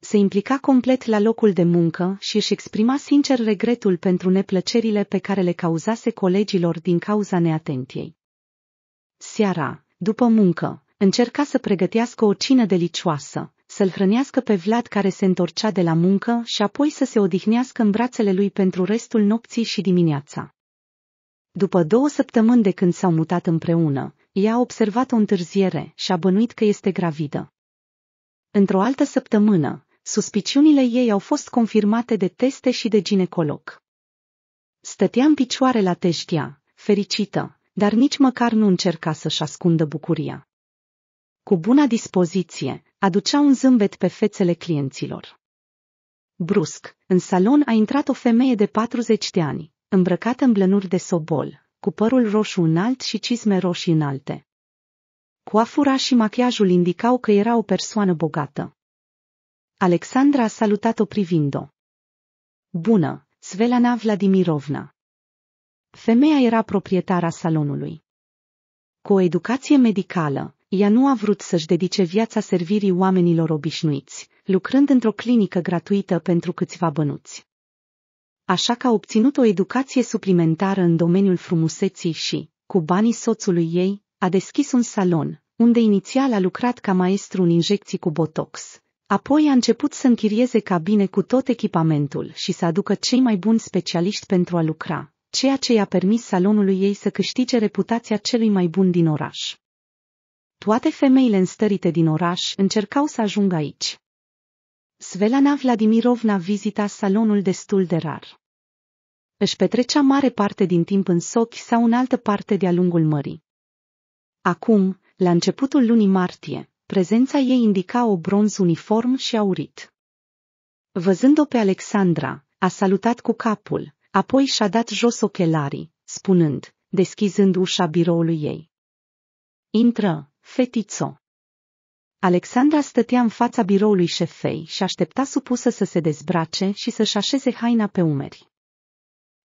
se implica complet la locul de muncă și își exprima sincer regretul pentru neplăcerile pe care le cauzase colegilor din cauza neatenției. Seara, după muncă, încerca să pregătească o cină delicioasă, să-l hrănească pe Vlad care se întorcea de la muncă și apoi să se odihnească în brațele lui pentru restul nopții și dimineața. După două săptămâni de când s-au mutat împreună, ea a observat o întârziere și a bănuit că este gravidă. Într-o altă săptămână, suspiciunile ei au fost confirmate de teste și de ginecolog. Stătea în picioare la teștia, fericită, dar nici măcar nu încerca să-și ascundă bucuria. Cu buna dispoziție, aducea un zâmbet pe fețele clienților. Brusc, în salon a intrat o femeie de 40 de ani, îmbrăcată în blănuri de sobol, cu părul roșu înalt și cizme roșii înalte. Coafura și machiajul indicau că era o persoană bogată. Alexandra a salutat-o privind-o. Bună, Svelana Vladimirovna. Femeia era proprietara salonului. Cu o educație medicală, ea nu a vrut să-și dedice viața servirii oamenilor obișnuiți, lucrând într-o clinică gratuită pentru câțiva bănuți. Așa că a obținut o educație suplimentară în domeniul frumuseții și, cu banii soțului ei, a deschis un salon, unde inițial a lucrat ca maestru în injecții cu botox, Apoi a început să închirieze cabine cu tot echipamentul și să aducă cei mai buni specialiști pentru a lucra, ceea ce i-a permis salonului ei să câștige reputația celui mai bun din oraș. Toate femeile înstărite din oraș încercau să ajungă aici. Svelana Vladimirovna vizita salonul destul de rar. Își petrecea mare parte din timp în Sochi sau în altă parte de-a lungul mării. Acum, la începutul lunii martie, Prezența ei indica o bronz uniform și aurit. Văzând-o pe Alexandra, a salutat cu capul, apoi și-a dat jos ochelarii, spunând, deschizând ușa biroului ei. Intră, fetițo. Alexandra stătea în fața biroului șefei și aștepta supusă să se dezbrace și să-și așeze haina pe umeri.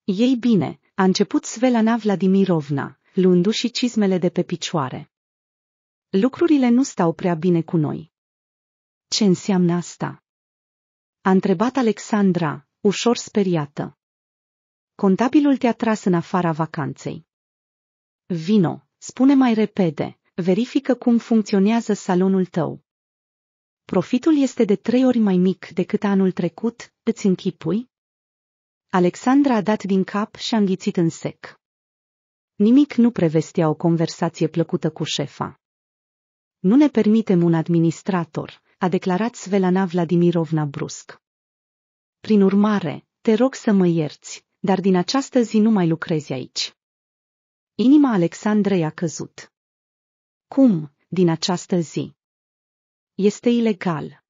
Ei bine, a început Svelana Vladimirovna, luându-și cizmele de pe picioare lucrurile nu stau prea bine cu noi. Ce înseamnă asta? A întrebat Alexandra, ușor speriată. Contabilul te-a tras în afara vacanței. Vino, spune mai repede, verifică cum funcționează salonul tău. Profitul este de trei ori mai mic decât anul trecut, îți închipui? Alexandra a dat din cap și a înghițit în sec. Nimic nu prevestea o conversație plăcută cu șefa. Nu ne permitem un administrator, a declarat Svelana Vladimirovna brusc. Prin urmare, te rog să mă ierți, dar din această zi nu mai lucrezi aici. Inima Alexandrei a căzut. Cum, din această zi? Este ilegal.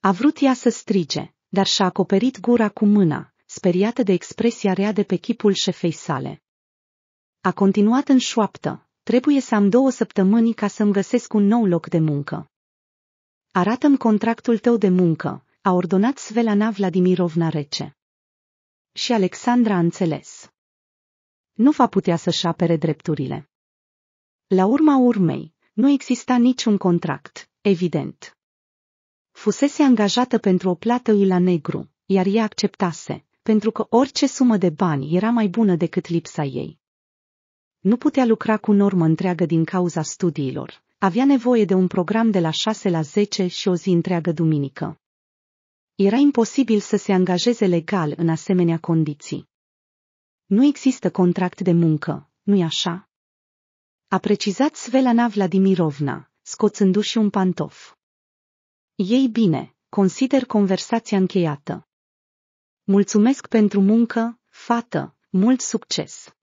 A vrut ea să strige, dar și-a acoperit gura cu mâna, speriată de expresia rea de pe chipul șefei sale. A continuat în șoaptă, Trebuie să am două săptămâni ca să-mi găsesc un nou loc de muncă. Arată-mi contractul tău de muncă, a ordonat Svelana Vladimirovna rece. Și Alexandra a înțeles. Nu va putea să-și apere drepturile. La urma urmei, nu exista niciun contract, evident. Fusese angajată pentru o plată la negru, iar ea acceptase, pentru că orice sumă de bani era mai bună decât lipsa ei. Nu putea lucra cu normă întreagă din cauza studiilor. Avea nevoie de un program de la 6 la 10 și o zi întreagă duminică. Era imposibil să se angajeze legal în asemenea condiții. Nu există contract de muncă, nu-i așa? A precizat Svelana Vladimirovna, scoțându-și un pantof. Ei bine, consider conversația încheiată. Mulțumesc pentru muncă, fată, mult succes!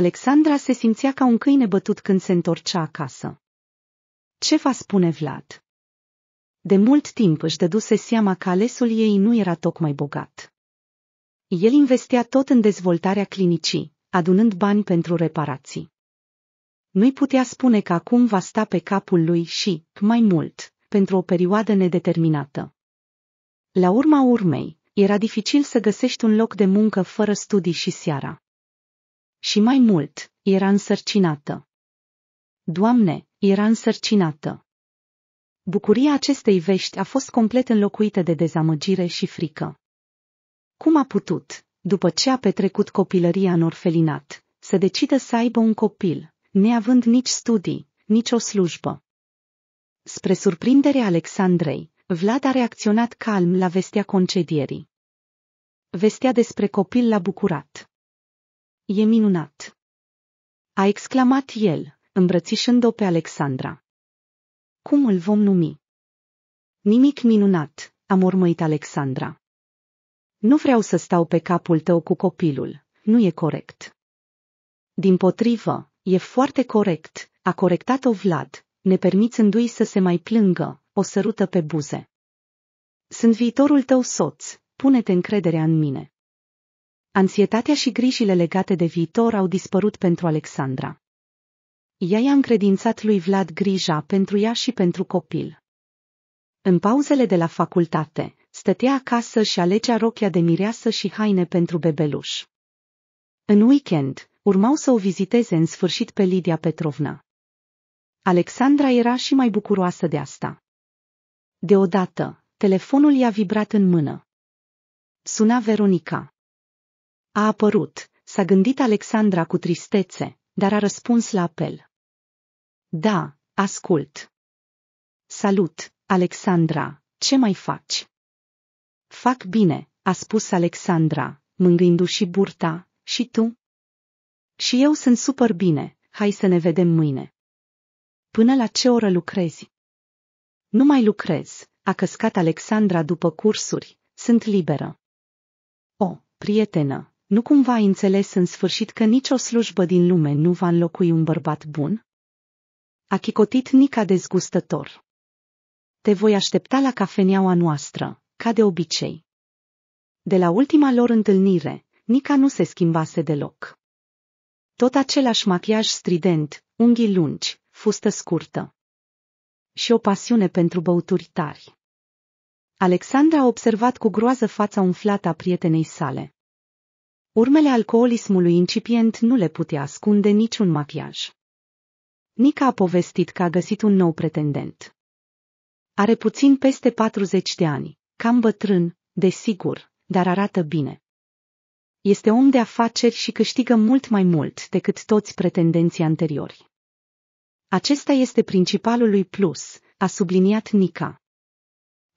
Alexandra se simțea ca un câine bătut când se întorcea acasă. Ce va spune Vlad? De mult timp își dăduse seama că alesul ei nu era tocmai bogat. El investea tot în dezvoltarea clinicii, adunând bani pentru reparații. Nu-i putea spune că acum va sta pe capul lui și, mai mult, pentru o perioadă nedeterminată. La urma urmei, era dificil să găsești un loc de muncă fără studii și seara. Și mai mult, era însărcinată. Doamne, era însărcinată. Bucuria acestei vești a fost complet înlocuită de dezamăgire și frică. Cum a putut, după ce a petrecut copilăria în orfelinat, să decidă să aibă un copil, neavând nici studii, nici o slujbă? Spre surprinderea Alexandrei, Vlad a reacționat calm la vestea concedierii. Vestea despre copil l-a bucurat E minunat! A exclamat el, îmbrățișând-o pe Alexandra. Cum îl vom numi? Nimic minunat, a mormăit Alexandra. Nu vreau să stau pe capul tău cu copilul, nu e corect. Din potrivă, e foarte corect, a corectat-o Vlad, ne permițându-i să se mai plângă, o sărută pe buze. Sunt viitorul tău soț, pune-te încrederea în mine. Ansietatea și grijile legate de viitor au dispărut pentru Alexandra. Ea i-a încredințat lui Vlad grija pentru ea și pentru copil. În pauzele de la facultate, stătea acasă și alegea rochia de mireasă și haine pentru bebeluș. În weekend, urmau să o viziteze în sfârșit pe Lidia Petrovna. Alexandra era și mai bucuroasă de asta. Deodată, telefonul i-a vibrat în mână. Suna Veronica. A apărut, s-a gândit Alexandra cu tristețe, dar a răspuns la apel. Da, ascult. Salut, Alexandra, ce mai faci? Fac bine, a spus Alexandra, mângâindu-și burta, și tu? Și eu sunt super bine, hai să ne vedem mâine. Până la ce oră lucrezi? Nu mai lucrez, a căscat Alexandra după cursuri, sunt liberă. O, prietenă, nu cumva ai înțeles în sfârșit că nicio slujbă din lume nu va înlocui un bărbat bun? A chicotit Nica dezgustător. Te voi aștepta la cafeneaua noastră, ca de obicei. De la ultima lor întâlnire, Nica nu se schimbase deloc. Tot același machiaj strident, unghii lungi, fustă scurtă. Și o pasiune pentru băuturi tari. Alexandra a observat cu groază fața umflată a prietenei sale. Urmele alcoolismului incipient nu le putea ascunde niciun machiaj. Nica a povestit că a găsit un nou pretendent. Are puțin peste 40 de ani, cam bătrân, desigur, dar arată bine. Este om de afaceri și câștigă mult mai mult decât toți pretendenții anteriori. Acesta este principalul lui plus, a subliniat Nica.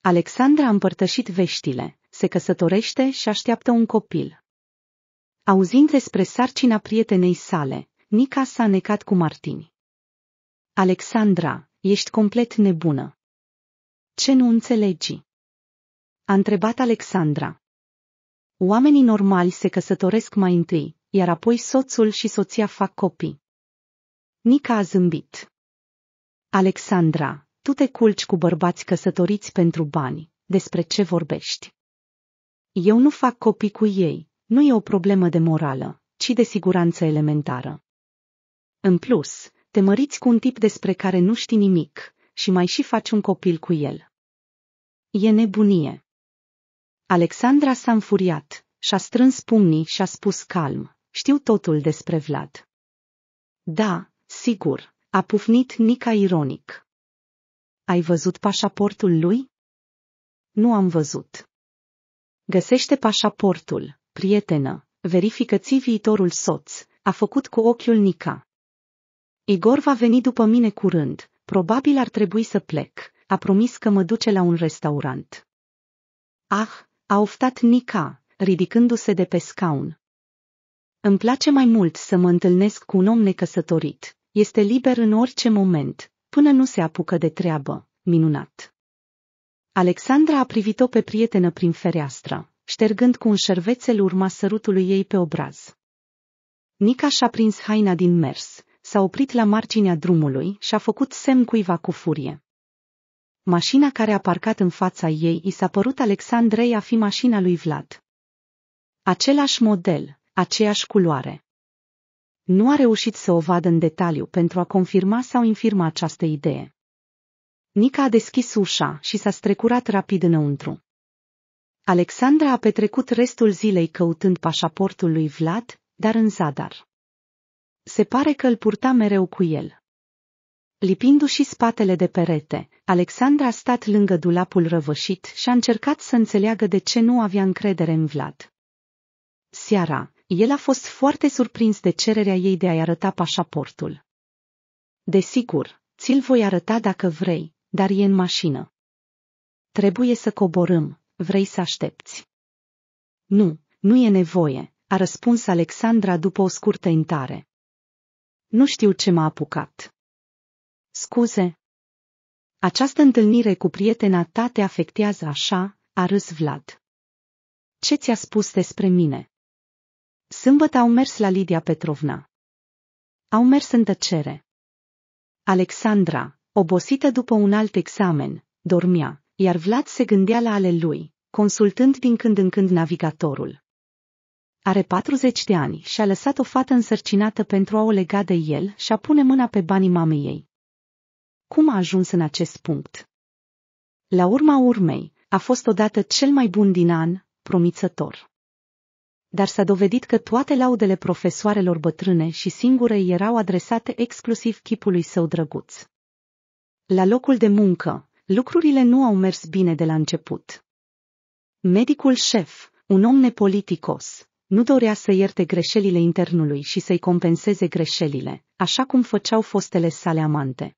Alexandra a împărtășit veștile, se căsătorește și așteaptă un copil. Auzind despre sarcina prietenei sale, Nica s-a necat cu Martini. Alexandra, ești complet nebună. Ce nu înțelegi? A întrebat Alexandra. Oamenii normali se căsătoresc mai întâi, iar apoi soțul și soția fac copii. Nica a zâmbit. Alexandra, tu te culci cu bărbați căsătoriți pentru bani, despre ce vorbești? Eu nu fac copii cu ei, nu e o problemă de morală, ci de siguranță elementară. În plus, te măriți cu un tip despre care nu știi nimic și mai și faci un copil cu el. E nebunie. Alexandra s-a înfuriat, și-a strâns pumnii și a spus calm, știu totul despre Vlad. Da, sigur, a pufnit Nica ironic. Ai văzut pașaportul lui? Nu am văzut. Găsește pașaportul, prietenă, verifică-ți viitorul soț, a făcut cu ochiul Nica. Igor va veni după mine curând, probabil ar trebui să plec, a promis că mă duce la un restaurant. Ah, a oftat Nica, ridicându-se de pe scaun. Îmi place mai mult să mă întâlnesc cu un om necăsătorit. Este liber în orice moment, până nu se apucă de treabă. Minunat! Alexandra a privit-o pe prietenă prin fereastră ștergând cu un șervețel urma sărutului ei pe obraz. Nica și-a prins haina din mers, s-a oprit la marginea drumului și a făcut semn cuiva cu furie. Mașina care a parcat în fața ei i s-a părut Alexandrei a fi mașina lui Vlad. Același model, aceeași culoare. Nu a reușit să o vadă în detaliu pentru a confirma sau infirma această idee. Nica a deschis ușa și s-a strecurat rapid înăuntru. Alexandra a petrecut restul zilei căutând pașaportul lui Vlad, dar în zadar. Se pare că îl purta mereu cu el. Lipindu-și spatele de perete, Alexandra a stat lângă dulapul răvășit și a încercat să înțeleagă de ce nu avea încredere în Vlad. Seara, el a fost foarte surprins de cererea ei de a-i arăta pașaportul. Desigur, ți-l voi arăta dacă vrei, dar e în mașină. Trebuie să coborâm, Vrei să aștepți? Nu, nu e nevoie, a răspuns Alexandra după o scurtă intare. Nu știu ce m-a apucat. Scuze. Această întâlnire cu prietena ta te afectează așa, a râs Vlad. Ce ți-a spus despre mine? Sâmbătă au mers la Lidia Petrovna. Au mers în tăcere. Alexandra, obosită după un alt examen, dormea, iar Vlad se gândea la ale lui, consultând din când în când navigatorul. Are 40 de ani și a lăsat o fată însărcinată pentru a o lega de el și a pune mâna pe banii mamei ei. Cum a ajuns în acest punct? La urma urmei, a fost odată cel mai bun din an, promițător. Dar s-a dovedit că toate laudele profesoarelor bătrâne și singure erau adresate exclusiv chipului său drăguț. La locul de muncă, lucrurile nu au mers bine de la început. Medicul șef, un om nepoliticos, nu dorea să ierte greșelile internului și să-i compenseze greșelile, așa cum făceau fostele sale amante.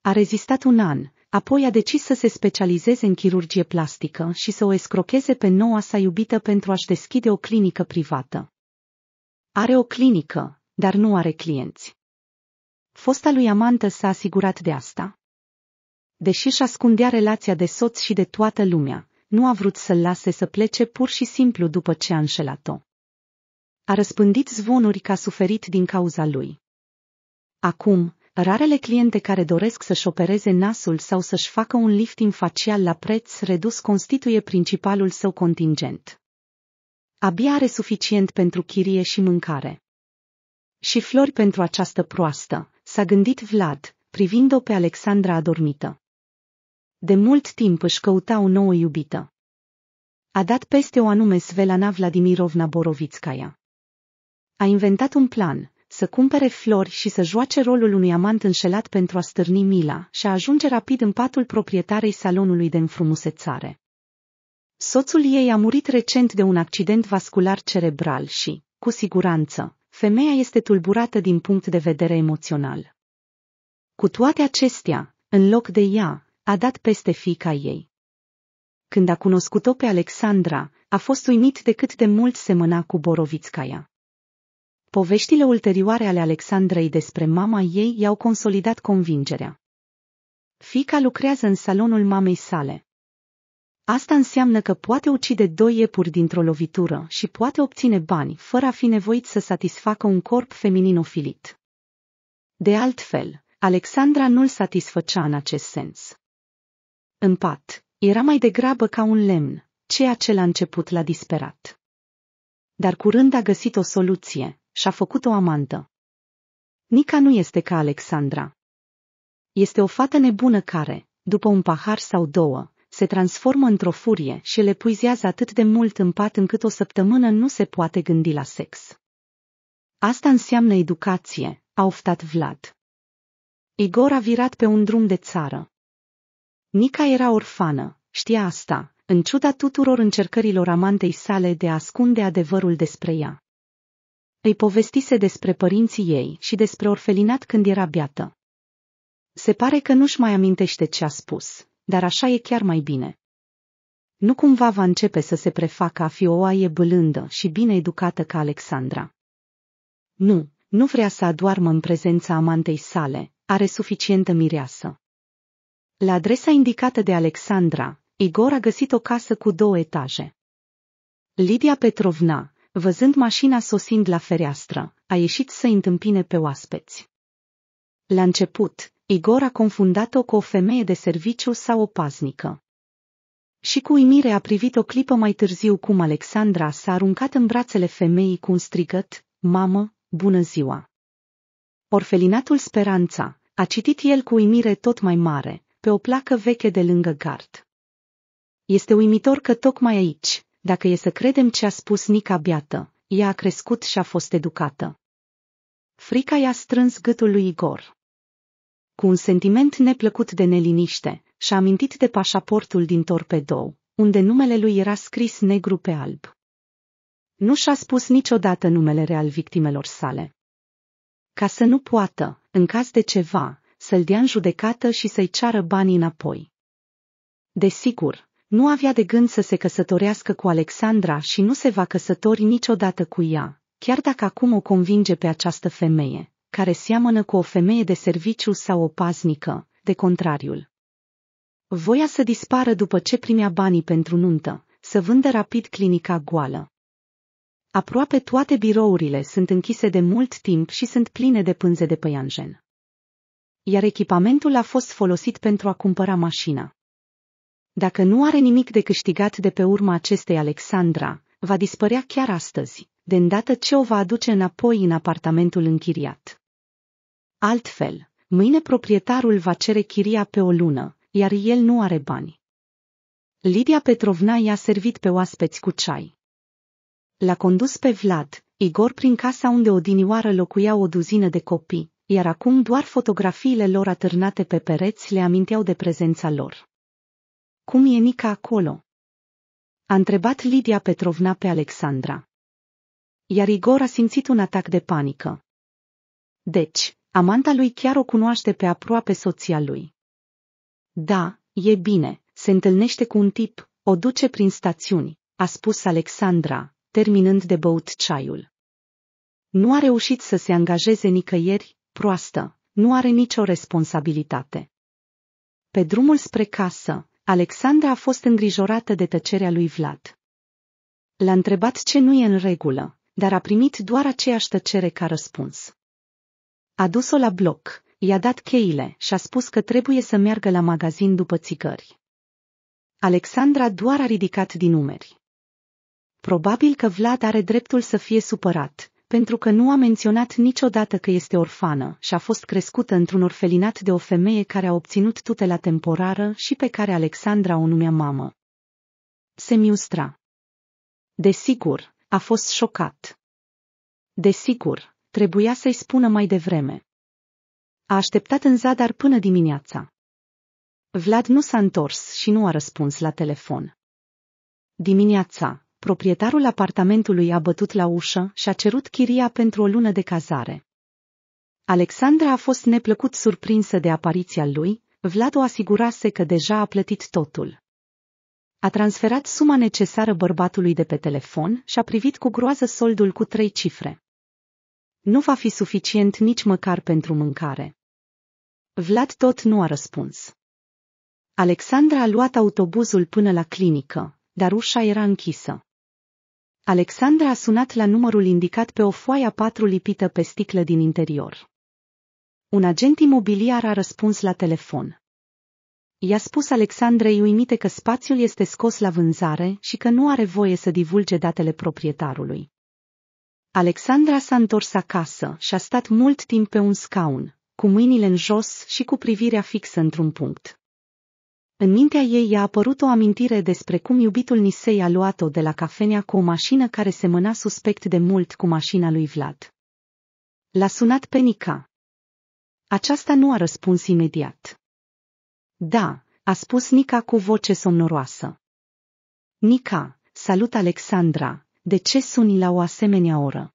A rezistat un an, apoi a decis să se specializeze în chirurgie plastică și să o escrocheze pe noua sa iubită pentru a-și deschide o clinică privată. Are o clinică, dar nu are clienți. Fosta lui amantă s-a asigurat de asta. Deși își ascundea relația de soț și de toată lumea, nu a vrut să-l lase să plece pur și simplu după ce a înșelat-o. A răspândit zvonuri că a suferit din cauza lui. Acum, rarele cliente care doresc să-și opereze nasul sau să-și facă un lifting facial la preț redus constituie principalul său contingent. Abia are suficient pentru chirie și mâncare. Și flori pentru această proastă, s-a gândit Vlad, privind-o pe Alexandra adormită de mult timp își căuta o nouă iubită. A dat peste o anume Svelana Vladimirovna Borovitskaya. A inventat un plan, să cumpere flori și să joace rolul unui amant înșelat pentru a stârni mila și a ajunge rapid în patul proprietarei salonului de înfrumusețare. Soțul ei a murit recent de un accident vascular cerebral și, cu siguranță, femeia este tulburată din punct de vedere emoțional. Cu toate acestea, în loc de ea, a dat peste fica ei. Când a cunoscut-o pe Alexandra, a fost uimit de cât de mult semăna cu Borovițcaia. Poveștile ulterioare ale Alexandrei despre mama ei i-au consolidat convingerea. Fica lucrează în salonul mamei sale. Asta înseamnă că poate ucide doi iepuri dintr-o lovitură și poate obține bani fără a fi nevoit să satisfacă un corp femininofilit. De altfel, Alexandra nu-l satisfăcea în acest sens în pat, era mai degrabă ca un lemn, ceea ce la început l-a disperat. Dar curând a găsit o soluție și-a făcut o amantă. Nica nu este ca Alexandra. Este o fată nebună care, după un pahar sau două, se transformă într-o furie și le puizează atât de mult în pat încât o săptămână nu se poate gândi la sex. Asta înseamnă educație, a oftat Vlad. Igor a virat pe un drum de țară. Nica era orfană, știa asta, în ciuda tuturor încercărilor amantei sale de a ascunde adevărul despre ea. Îi povestise despre părinții ei și despre orfelinat când era biată. Se pare că nu-și mai amintește ce a spus, dar așa e chiar mai bine. Nu cumva va începe să se prefacă a fi o oaie bâlândă și bine educată ca Alexandra. Nu, nu vrea să adoarmă în prezența amantei sale, are suficientă mireasă. La adresa indicată de Alexandra, Igor a găsit o casă cu două etaje. Lidia Petrovna, văzând mașina sosind la fereastră, a ieșit să întâmpine pe oaspeți. La început, Igor a confundat-o cu o femeie de serviciu sau o paznică. Și cu uimire a privit o clipă mai târziu cum Alexandra s-a aruncat în brațele femeii cu un strigăt, Mamă, bună ziua! Orfelinatul Speranța, a citit el cu uimire tot mai mare, pe o placă veche de lângă gard. Este uimitor că tocmai aici, dacă e să credem ce a spus Nica Biată, ea a crescut și a fost educată. Frica i-a strâns gâtul lui Igor. Cu un sentiment neplăcut de neliniște, și-a amintit de pașaportul din torpedou, unde numele lui era scris negru pe alb. Nu și-a spus niciodată numele real victimelor sale. Ca să nu poată, în caz de ceva, să-l dea în judecată și să-i ceară banii înapoi. Desigur, nu avea de gând să se căsătorească cu Alexandra și nu se va căsători niciodată cu ea, chiar dacă acum o convinge pe această femeie, care seamănă cu o femeie de serviciu sau o paznică, de contrariul. Voia să dispară după ce primea banii pentru nuntă, să vândă rapid clinica goală. Aproape toate birourile sunt închise de mult timp și sunt pline de pânze de păianjen iar echipamentul a fost folosit pentru a cumpăra mașina. Dacă nu are nimic de câștigat de pe urma acestei Alexandra, va dispărea chiar astăzi, de îndată ce o va aduce înapoi în apartamentul închiriat. Altfel, mâine proprietarul va cere chiria pe o lună, iar el nu are bani. Lidia Petrovna i-a servit pe oaspeți cu ceai. L-a condus pe Vlad, Igor prin casa unde odinioară locuiau o duzină de copii, iar acum doar fotografiile lor atârnate pe pereți le aminteau de prezența lor. Cum e Nica acolo? A întrebat Lidia Petrovna pe Alexandra. Iar Igor a simțit un atac de panică. Deci, amanta lui chiar o cunoaște pe aproape soția lui. Da, e bine, se întâlnește cu un tip, o duce prin stațiuni, a spus Alexandra, terminând de băut ceaiul. Nu a reușit să se angajeze nicăieri, proastă, nu are nicio responsabilitate. Pe drumul spre casă, Alexandra a fost îngrijorată de tăcerea lui Vlad. L-a întrebat ce nu e în regulă, dar a primit doar aceeași tăcere ca răspuns. A dus-o la bloc, i-a dat cheile și a spus că trebuie să meargă la magazin după țigări. Alexandra doar a ridicat din umeri. Probabil că Vlad are dreptul să fie supărat, pentru că nu a menționat niciodată că este orfană și a fost crescută într-un orfelinat de o femeie care a obținut tutela temporară și pe care Alexandra o numea mamă. Se miustra. Desigur, a fost șocat. Desigur, trebuia să-i spună mai devreme. A așteptat în zadar până dimineața. Vlad nu s-a întors și nu a răspuns la telefon. Dimineața, proprietarul apartamentului a bătut la ușă și a cerut chiria pentru o lună de cazare. Alexandra a fost neplăcut surprinsă de apariția lui, Vlad o asigurase că deja a plătit totul. A transferat suma necesară bărbatului de pe telefon și a privit cu groază soldul cu trei cifre. Nu va fi suficient nici măcar pentru mâncare. Vlad tot nu a răspuns. Alexandra a luat autobuzul până la clinică, dar ușa era închisă. Alexandra a sunat la numărul indicat pe o foaie a patru lipită pe sticlă din interior. Un agent imobiliar a răspuns la telefon. I-a spus Alexandrei uimite că spațiul este scos la vânzare și că nu are voie să divulge datele proprietarului. Alexandra s-a întors acasă și a stat mult timp pe un scaun, cu mâinile în jos și cu privirea fixă într-un punct. În mintea ei i-a apărut o amintire despre cum iubitul Nisei a luat-o de la cafenea cu o mașină care semăna suspect de mult cu mașina lui Vlad. L-a sunat pe Nica. Aceasta nu a răspuns imediat. Da, a spus Nica cu voce somnoroasă. Nica, salut Alexandra, de ce suni la o asemenea oră?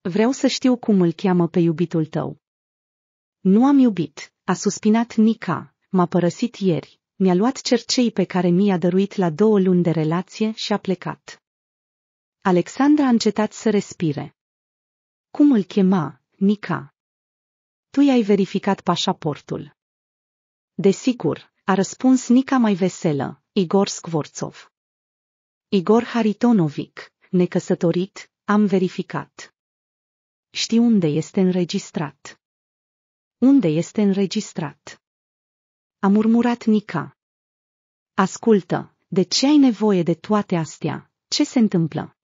Vreau să știu cum îl cheamă pe iubitul tău. Nu am iubit, a suspinat Nica, m-a părăsit ieri, mi-a luat cercei pe care mi-a dăruit la două luni de relație și a plecat. Alexandra a încetat să respire. Cum îl chema, Nica? Tu i-ai verificat pașaportul. Desigur, a răspuns Nica mai veselă, Igor Skvorțov. Igor Haritonovic, necăsătorit, am verificat. Știi unde este înregistrat. Unde este înregistrat? a murmurat Nica. Ascultă, de ce ai nevoie de toate astea? Ce se întâmplă?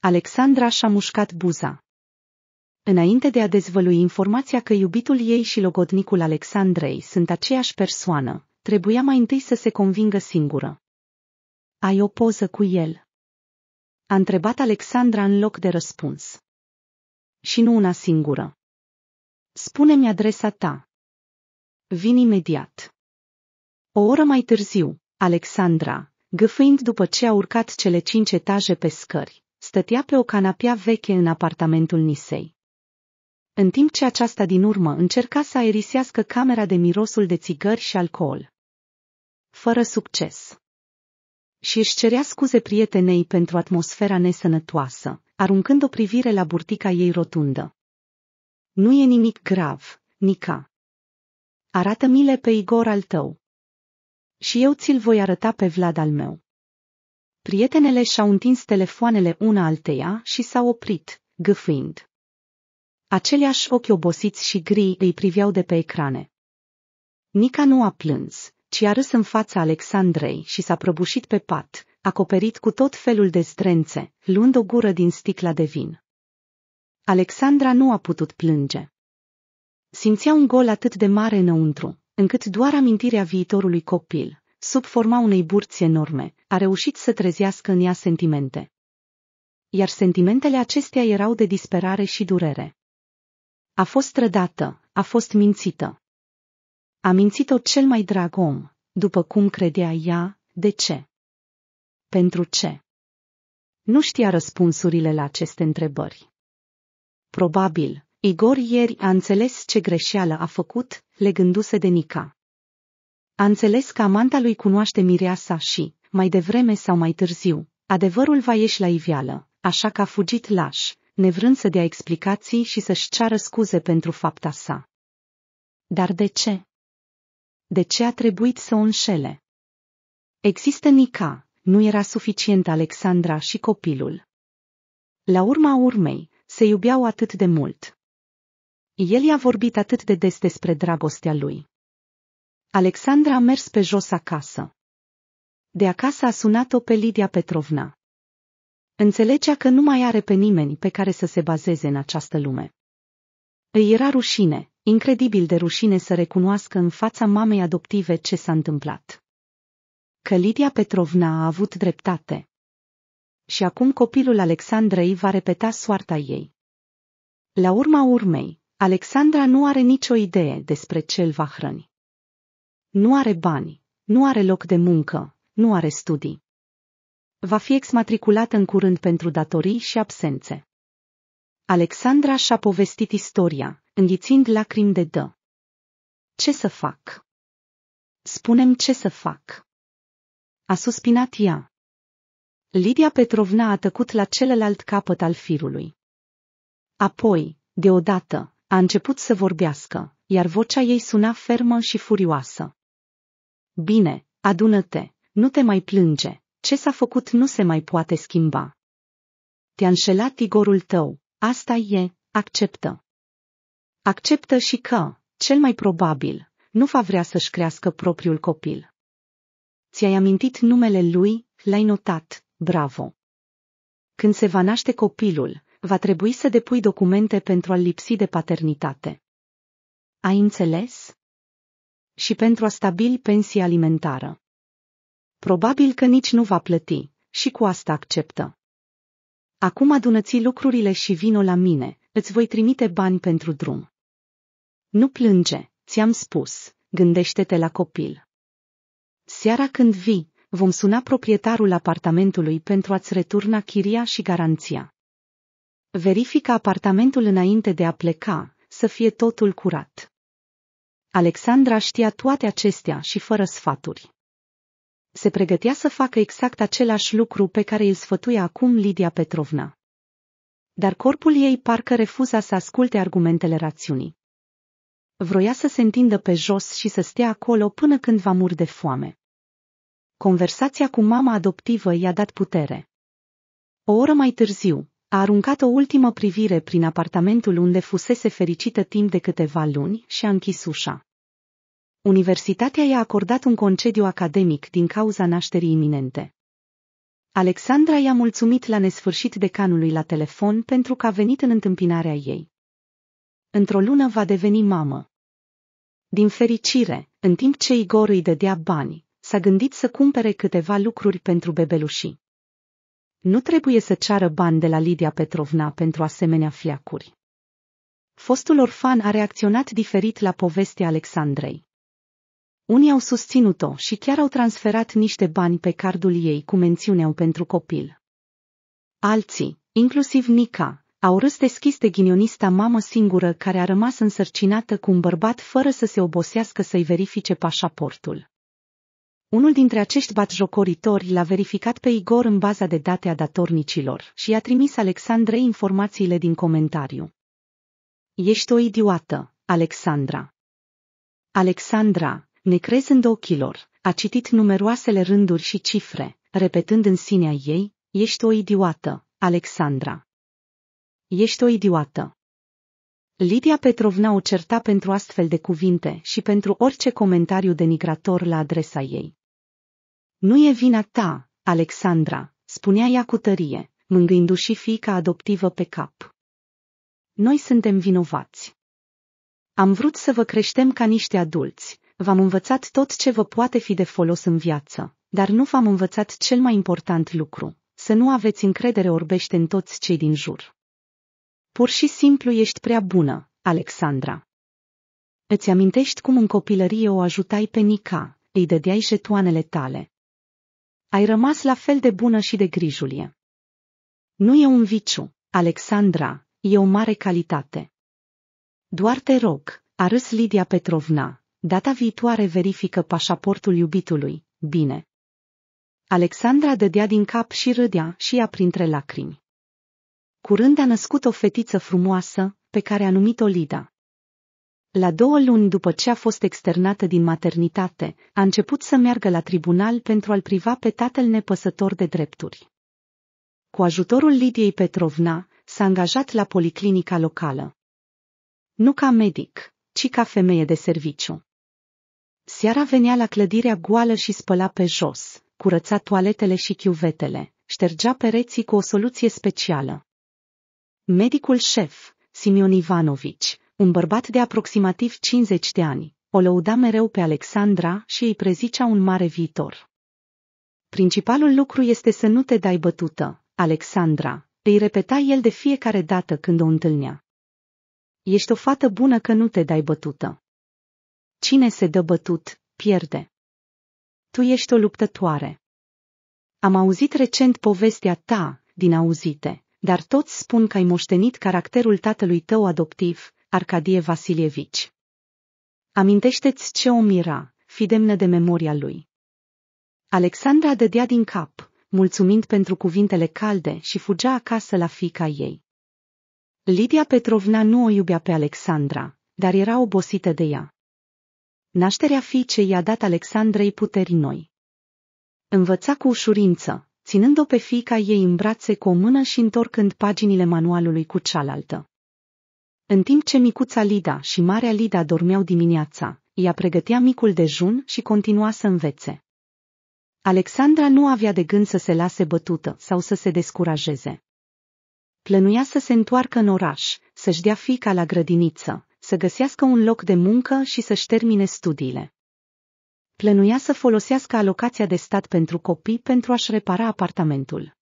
Alexandra și-a mușcat buza. Înainte de a dezvălui informația că iubitul ei și logodnicul Alexandrei sunt aceeași persoană, trebuia mai întâi să se convingă singură. Ai o poză cu el? A întrebat Alexandra în loc de răspuns. Și nu una singură. Spune-mi adresa ta. Vin imediat. O oră mai târziu, Alexandra, gâfâind după ce a urcat cele cinci etaje pe scări, stătea pe o canapea veche în apartamentul Nisei. În timp ce aceasta din urmă încerca să aerisească camera de mirosul de țigări și alcool. Fără succes. Și își cerea scuze prietenei pentru atmosfera nesănătoasă, aruncând o privire la burtica ei rotundă. Nu e nimic grav, Nica arată mile pe Igor al tău. Și eu ți-l voi arăta pe Vlad al meu. Prietenele și-au întins telefoanele una alteia și s-au oprit, gâfâind. Aceleași ochi obosiți și gri îi priveau de pe ecrane. Nica nu a plâns, ci a râs în fața Alexandrei și s-a prăbușit pe pat, acoperit cu tot felul de strențe, luând o gură din sticla de vin. Alexandra nu a putut plânge simțea un gol atât de mare înăuntru, încât doar amintirea viitorului copil, sub forma unei burți enorme, a reușit să trezească în ea sentimente. Iar sentimentele acestea erau de disperare și durere. A fost trădată, a fost mințită. A mințit-o cel mai drag om, după cum credea ea, de ce? Pentru ce? Nu știa răspunsurile la aceste întrebări. Probabil, Igor ieri a înțeles ce greșeală a făcut, legându-se de Nica. A înțeles că amanta lui cunoaște mireasa și, mai devreme sau mai târziu, adevărul va ieși la iveală, așa că a fugit laș, nevrând să dea explicații și să-și ceară scuze pentru fapta sa. Dar de ce? De ce a trebuit să o înșele? Există Nica, nu era suficient Alexandra și copilul. La urma urmei, se iubeau atât de mult. El i-a vorbit atât de des despre dragostea lui. Alexandra a mers pe jos acasă. De acasă a sunat-o pe Lidia Petrovna. Înțelegea că nu mai are pe nimeni pe care să se bazeze în această lume. Îi era rușine, incredibil de rușine să recunoască în fața mamei adoptive ce s-a întâmplat. Că Lidia Petrovna a avut dreptate. Și acum copilul Alexandrei va repeta soarta ei. La urma urmei, Alexandra nu are nicio idee despre ce îl va hrăni. Nu are bani, nu are loc de muncă, nu are studii. Va fi exmatriculată în curând pentru datorii și absențe. Alexandra și-a povestit istoria, înghițind lacrimi de dă. Ce să fac? Spunem ce să fac. A suspinat ea. Lidia Petrovna a tăcut la celălalt capăt al firului. Apoi, deodată, a început să vorbească, iar vocea ei suna fermă și furioasă. Bine, adună-te, nu te mai plânge, ce s-a făcut nu se mai poate schimba. Te-a înșelat Igorul tău, asta e, acceptă. Acceptă și că, cel mai probabil, nu va vrea să-și crească propriul copil. Ți-ai amintit numele lui, l-ai notat, bravo. Când se va naște copilul, va trebui să depui documente pentru a lipsi de paternitate. Ai înțeles? Și pentru a stabili pensia alimentară. Probabil că nici nu va plăti, și cu asta acceptă. Acum adunăți lucrurile și vino la mine, îți voi trimite bani pentru drum. Nu plânge, ți-am spus, gândește-te la copil. Seara când vii, vom suna proprietarul apartamentului pentru a-ți returna chiria și garanția. Verifică apartamentul înainte de a pleca, să fie totul curat. Alexandra știa toate acestea și fără sfaturi. Se pregătea să facă exact același lucru pe care îl sfătuia acum Lidia Petrovna. Dar corpul ei parcă refuza să asculte argumentele rațiunii. Vroia să se întindă pe jos și să stea acolo până când va muri de foame. Conversația cu mama adoptivă i-a dat putere. O oră mai târziu, a aruncat o ultimă privire prin apartamentul unde fusese fericită timp de câteva luni și a închis ușa. Universitatea i-a acordat un concediu academic din cauza nașterii iminente. Alexandra i-a mulțumit la nesfârșit decanului la telefon pentru că a venit în întâmpinarea ei. Într-o lună va deveni mamă. Din fericire, în timp ce Igor îi dădea bani, s-a gândit să cumpere câteva lucruri pentru bebelușii. Nu trebuie să ceară bani de la Lidia Petrovna pentru asemenea fiacuri. Fostul orfan a reacționat diferit la povestea Alexandrei. Unii au susținut-o și chiar au transferat niște bani pe cardul ei cu mențiunea pentru copil. Alții, inclusiv Nica, au râs deschis de ghinionista mamă singură care a rămas însărcinată cu un bărbat fără să se obosească să-i verifice pașaportul. Unul dintre acești batjocoritori l-a verificat pe Igor în baza de date a datornicilor și i-a trimis Alexandrei informațiile din comentariu. Ești o idiotă, Alexandra. Alexandra, necrezând ochilor, a citit numeroasele rânduri și cifre, repetând în sinea ei, ești o idiotă, Alexandra. Ești o idiotă. Lidia Petrovna o certa pentru astfel de cuvinte și pentru orice comentariu denigrator la adresa ei. Nu e vina ta, Alexandra, spunea ea cu tărie, mângâindu-și fiica adoptivă pe cap. Noi suntem vinovați. Am vrut să vă creștem ca niște adulți, v-am învățat tot ce vă poate fi de folos în viață, dar nu v-am învățat cel mai important lucru, să nu aveți încredere orbește în toți cei din jur. Pur și simplu ești prea bună, Alexandra. Îți amintești cum în copilărie o ajutai pe Nica, îi dădeai jetoanele tale, ai rămas la fel de bună și de grijulie. Nu e un viciu, Alexandra, e o mare calitate. Doar te rog, a râs Lidia Petrovna, data viitoare verifică pașaportul iubitului, bine. Alexandra dădea din cap și râdea și ea printre lacrimi. Curând a născut o fetiță frumoasă, pe care a numit-o Lida. La două luni după ce a fost externată din maternitate, a început să meargă la tribunal pentru a-l priva pe tatăl nepăsător de drepturi. Cu ajutorul Lidiei Petrovna, s-a angajat la policlinica locală. Nu ca medic, ci ca femeie de serviciu. Seara venea la clădirea goală și spăla pe jos, curăța toaletele și chiuvetele, ștergea pereții cu o soluție specială. Medicul șef, Simion Ivanovici, un bărbat de aproximativ 50 de ani, o lăuda mereu pe Alexandra și îi prezicea un mare viitor. Principalul lucru este să nu te dai bătută, Alexandra, îi repeta el de fiecare dată când o întâlnea. Ești o fată bună că nu te dai bătută. Cine se dă bătut, pierde. Tu ești o luptătoare. Am auzit recent povestea ta, din auzite, dar toți spun că ai moștenit caracterul tatălui tău adoptiv, Arcadie Vasilievici. Amintește-ți ce om era, fi demnă de memoria lui. Alexandra dădea din cap, mulțumind pentru cuvintele calde și fugea acasă la fica ei. Lidia Petrovna nu o iubea pe Alexandra, dar era obosită de ea. Nașterea fiicei i-a dat Alexandrei puteri noi. Învăța cu ușurință, ținând-o pe fiica ei în brațe cu o mână și întorcând paginile manualului cu cealaltă. În timp ce micuța Lida și marea Lida dormeau dimineața, ea pregătea micul dejun și continua să învețe. Alexandra nu avea de gând să se lase bătută sau să se descurajeze. Plănuia să se întoarcă în oraș, să-și dea fica la grădiniță, să găsească un loc de muncă și să-și termine studiile. Plănuia să folosească alocația de stat pentru copii pentru a-și repara apartamentul.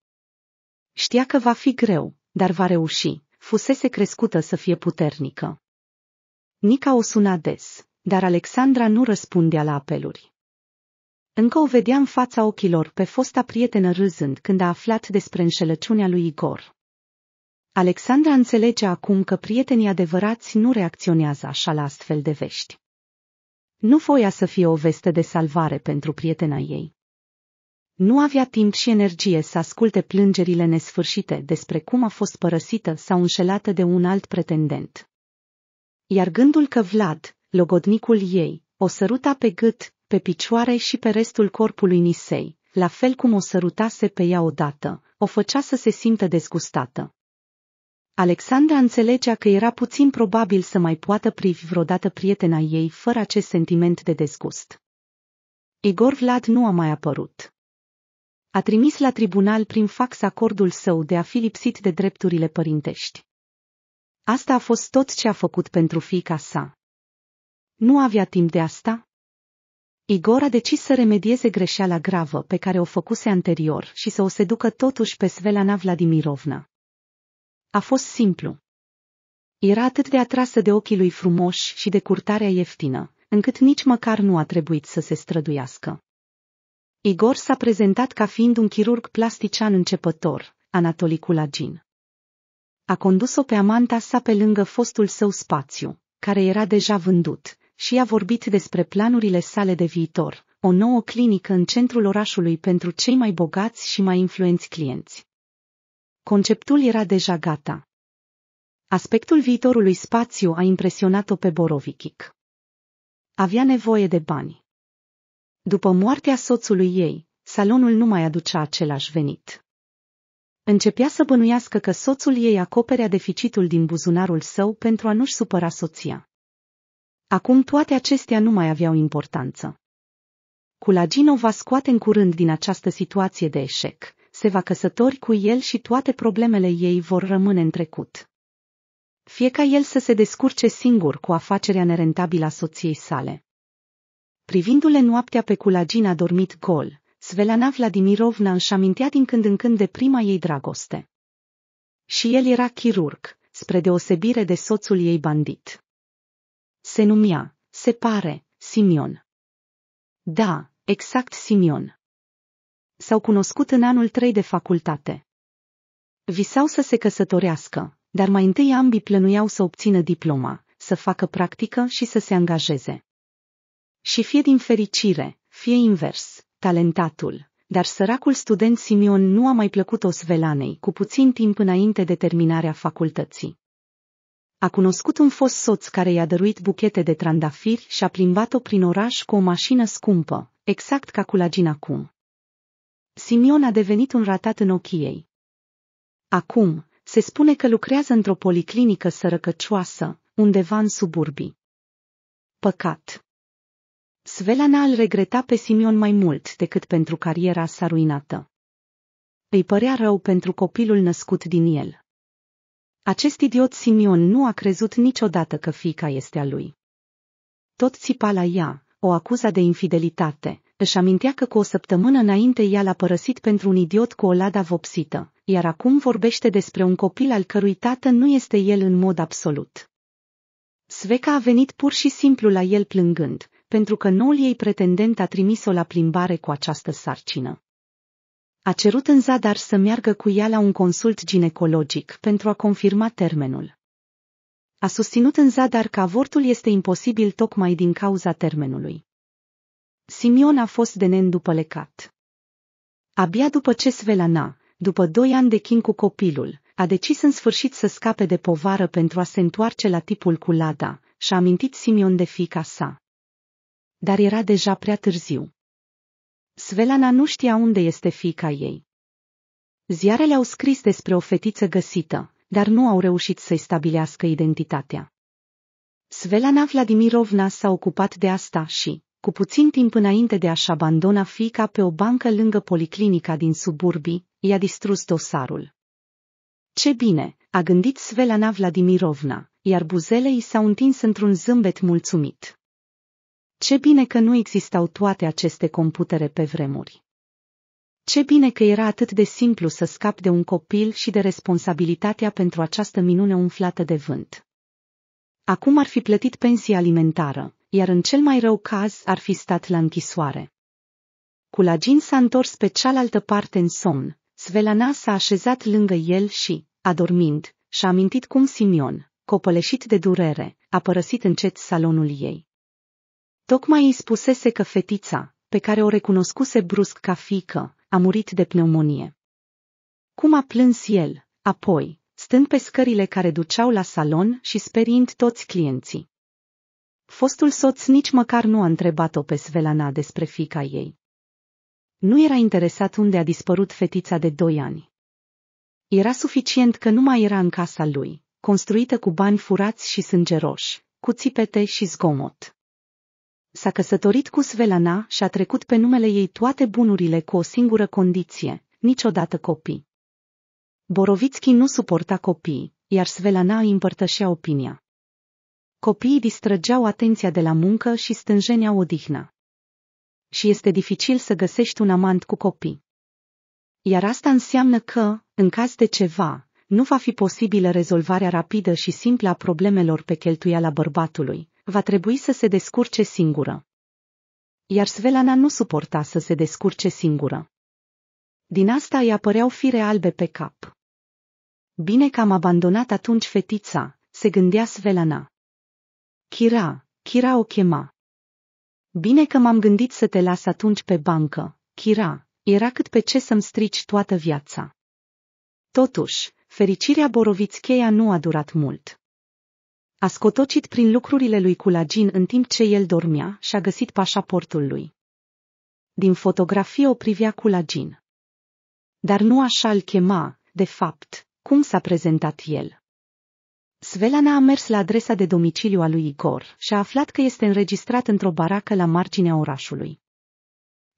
Știa că va fi greu, dar va reuși fusese crescută să fie puternică. Nica o suna des, dar Alexandra nu răspundea la apeluri. Încă o vedea în fața ochilor pe fosta prietenă râzând când a aflat despre înșelăciunea lui Igor. Alexandra înțelege acum că prietenii adevărați nu reacționează așa la astfel de vești. Nu voia să fie o veste de salvare pentru prietena ei. Nu avea timp și energie să asculte plângerile nesfârșite despre cum a fost părăsită sau înșelată de un alt pretendent. Iar gândul că Vlad, logodnicul ei, o săruta pe gât, pe picioare și pe restul corpului Nisei, la fel cum o sărutase pe ea odată, o făcea să se simtă dezgustată. Alexandra înțelegea că era puțin probabil să mai poată privi vreodată prietena ei fără acest sentiment de dezgust. Igor Vlad nu a mai apărut a trimis la tribunal prin fax acordul său de a fi lipsit de drepturile părintești. Asta a fost tot ce a făcut pentru fiica sa. Nu avea timp de asta? Igor a decis să remedieze greșeala gravă pe care o făcuse anterior și să o seducă totuși pe Svelana Vladimirovna. A fost simplu. Era atât de atrasă de ochii lui frumoși și de curtarea ieftină, încât nici măcar nu a trebuit să se străduiască. Igor s-a prezentat ca fiind un chirurg plastician începător, Anatoli Culagin. A condus-o pe amanta sa pe lângă fostul său spațiu, care era deja vândut, și a vorbit despre planurile sale de viitor, o nouă clinică în centrul orașului pentru cei mai bogați și mai influenți clienți. Conceptul era deja gata. Aspectul viitorului spațiu a impresionat-o pe Borovichic. Avea nevoie de bani. După moartea soțului ei, salonul nu mai aducea același venit. Începea să bănuiască că soțul ei acoperea deficitul din buzunarul său pentru a nu-și supăra soția. Acum toate acestea nu mai aveau importanță. Culagino va scoate în curând din această situație de eșec, se va căsători cu el și toate problemele ei vor rămâne în trecut. Fie ca el să se descurce singur cu afacerea nerentabilă a soției sale Privindu-le noaptea pe culagina dormit gol, Svelana Vladimirovna își amintea din când în când de prima ei dragoste. Și el era chirurg, spre deosebire de soțul ei bandit. Se numea, se pare, Simion. Da, exact Simion. S-au cunoscut în anul 3 de facultate. Visau să se căsătorească, dar mai întâi ambii plănuiau să obțină diploma, să facă practică și să se angajeze. Și fie din fericire, fie invers, talentatul, dar săracul student Simion nu a mai plăcut Osvelanei cu puțin timp înainte de terminarea facultății. A cunoscut un fost soț care i-a dăruit buchete de trandafiri și a plimbat-o prin oraș cu o mașină scumpă, exact ca Culagin acum. Simion a devenit un ratat în ochii ei. Acum, se spune că lucrează într-o policlinică sărăcăcioasă, undeva în suburbii. Păcat! Svelana îl regreta pe Simion mai mult decât pentru cariera sa ruinată. Îi părea rău pentru copilul născut din el. Acest idiot Simion nu a crezut niciodată că fica este a lui. Tot țipa la ea, o acuza de infidelitate, își amintea că cu o săptămână înainte ea l-a părăsit pentru un idiot cu o lada vopsită, iar acum vorbește despre un copil al cărui tată nu este el în mod absolut. Sveca a venit pur și simplu la el plângând, pentru că noul ei pretendent a trimis-o la plimbare cu această sarcină. A cerut în zadar să meargă cu ea la un consult ginecologic pentru a confirma termenul. A susținut în zadar că avortul este imposibil tocmai din cauza termenului. Simion a fost de neîndupălecat. Abia după ce Svelana, după doi ani de chin cu copilul, a decis în sfârșit să scape de povară pentru a se întoarce la tipul cu Lada, și-a amintit Simion de fica sa dar era deja prea târziu. Svelana nu știa unde este fica ei. Ziarele au scris despre o fetiță găsită, dar nu au reușit să-i stabilească identitatea. Svelana Vladimirovna s-a ocupat de asta și, cu puțin timp înainte de a-și abandona fica pe o bancă lângă policlinica din suburbii, i-a distrus dosarul. Ce bine, a gândit Svelana Vladimirovna, iar buzele i s-au întins într-un zâmbet mulțumit. Ce bine că nu existau toate aceste computere pe vremuri. Ce bine că era atât de simplu să scap de un copil și de responsabilitatea pentru această minune umflată de vânt. Acum ar fi plătit pensie alimentară, iar în cel mai rău caz ar fi stat la închisoare. Culagin s-a întors pe cealaltă parte în somn, Svelana s-a așezat lângă el și, adormind, și-a amintit cum Simion, copăleșit de durere, a părăsit încet salonul ei. Tocmai îi spusese că fetița, pe care o recunoscuse brusc ca fică, a murit de pneumonie. Cum a plâns el, apoi, stând pe scările care duceau la salon și sperind toți clienții. Fostul soț nici măcar nu a întrebat-o pe Svelana despre fica ei. Nu era interesat unde a dispărut fetița de doi ani. Era suficient că nu mai era în casa lui, construită cu bani furați și sângeroși, cu țipete și zgomot. S-a căsătorit cu Svelana și a trecut pe numele ei toate bunurile cu o singură condiție, niciodată copii. Borovitski nu suporta copii, iar Svelana îi împărtășea opinia. Copiii distrăgeau atenția de la muncă și stânjeneau odihna. Și este dificil să găsești un amant cu copii. Iar asta înseamnă că, în caz de ceva, nu va fi posibilă rezolvarea rapidă și simplă a problemelor pe cheltuiala bărbatului, va trebui să se descurce singură. Iar Svelana nu suporta să se descurce singură. Din asta îi apăreau fire albe pe cap. Bine că am abandonat atunci fetița, se gândea Svelana. Chira, Chira o chema. Bine că m-am gândit să te las atunci pe bancă, Chira, era cât pe ce să-mi strici toată viața. Totuși, fericirea Borovițcheia nu a durat mult. A scotocit prin lucrurile lui Culagin în timp ce el dormea și a găsit pașaportul lui. Din fotografie o privea Culagin. Dar nu așa îl chema, de fapt, cum s-a prezentat el. Svelana a mers la adresa de domiciliu a lui Igor și a aflat că este înregistrat într-o baracă la marginea orașului.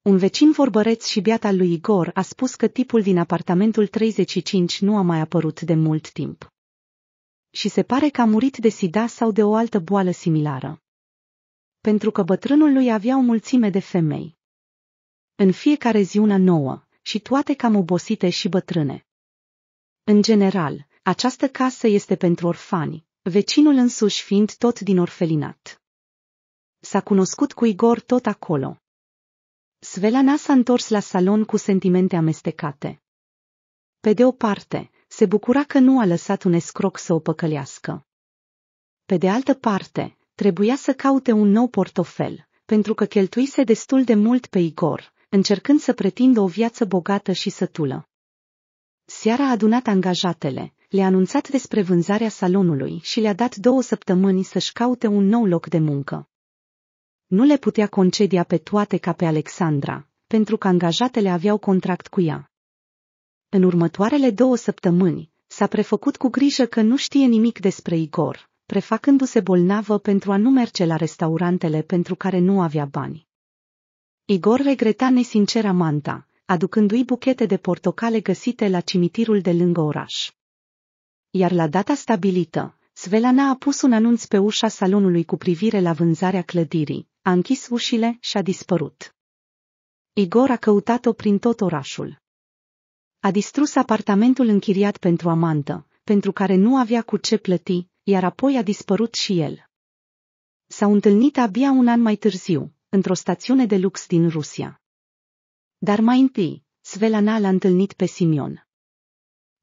Un vecin vorbăreț și beat al lui Igor a spus că tipul din apartamentul 35 nu a mai apărut de mult timp și se pare că a murit de sida sau de o altă boală similară. Pentru că bătrânul lui avea o mulțime de femei. În fiecare zi una nouă, și toate cam obosite și bătrâne. În general, această casă este pentru orfani, vecinul însuși fiind tot din orfelinat. S-a cunoscut cu Igor tot acolo. Svelana s-a întors la salon cu sentimente amestecate. Pe de o parte, se bucura că nu a lăsat un escroc să o păcălească. Pe de altă parte, trebuia să caute un nou portofel, pentru că cheltuise destul de mult pe Igor, încercând să pretindă o viață bogată și sătulă. Seara a adunat angajatele, le-a anunțat despre vânzarea salonului și le-a dat două săptămâni să-și caute un nou loc de muncă. Nu le putea concedia pe toate ca pe Alexandra, pentru că angajatele aveau contract cu ea. În următoarele două săptămâni, s-a prefăcut cu grijă că nu știe nimic despre Igor, prefacându-se bolnavă pentru a nu merge la restaurantele pentru care nu avea bani. Igor regreta nesincer amanta, aducându-i buchete de portocale găsite la cimitirul de lângă oraș. Iar la data stabilită, Svelana a pus un anunț pe ușa salonului cu privire la vânzarea clădirii, a închis ușile și a dispărut. Igor a căutat-o prin tot orașul. A distrus apartamentul închiriat pentru amantă, pentru care nu avea cu ce plăti, iar apoi a dispărut și el. S-au întâlnit abia un an mai târziu, într-o stațiune de lux din Rusia. Dar mai întâi, Svelana l-a întâlnit pe Simion.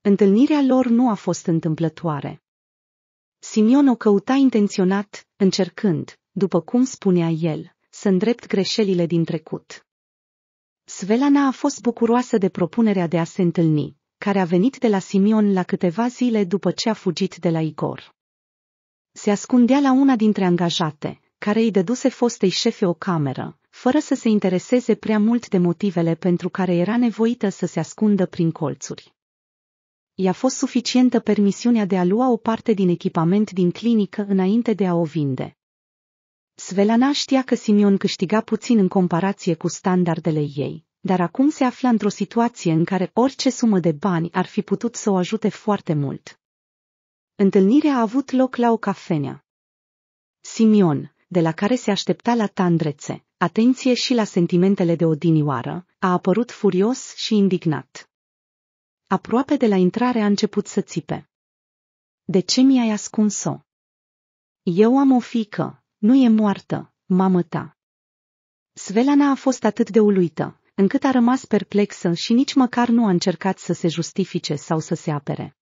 Întâlnirea lor nu a fost întâmplătoare. Simion o căuta intenționat, încercând, după cum spunea el, să îndrept greșelile din trecut. Svelana a fost bucuroasă de propunerea de a se întâlni, care a venit de la Simion la câteva zile după ce a fugit de la Igor. Se ascundea la una dintre angajate, care îi dăduse fostei șefe o cameră, fără să se intereseze prea mult de motivele pentru care era nevoită să se ascundă prin colțuri. I-a fost suficientă permisiunea de a lua o parte din echipament din clinică înainte de a o vinde. Svelana știa că Simion câștiga puțin în comparație cu standardele ei, dar acum se afla într-o situație în care orice sumă de bani ar fi putut să o ajute foarte mult. Întâlnirea a avut loc la o cafenea. Simion, de la care se aștepta la tandrețe, atenție și la sentimentele de odinioară, a apărut furios și indignat. Aproape de la intrare a început să țipe. De ce mi-ai ascuns-o? Eu am o fică, nu e moartă, mamă ta. Svelana a fost atât de uluită, încât a rămas perplexă și nici măcar nu a încercat să se justifice sau să se apere.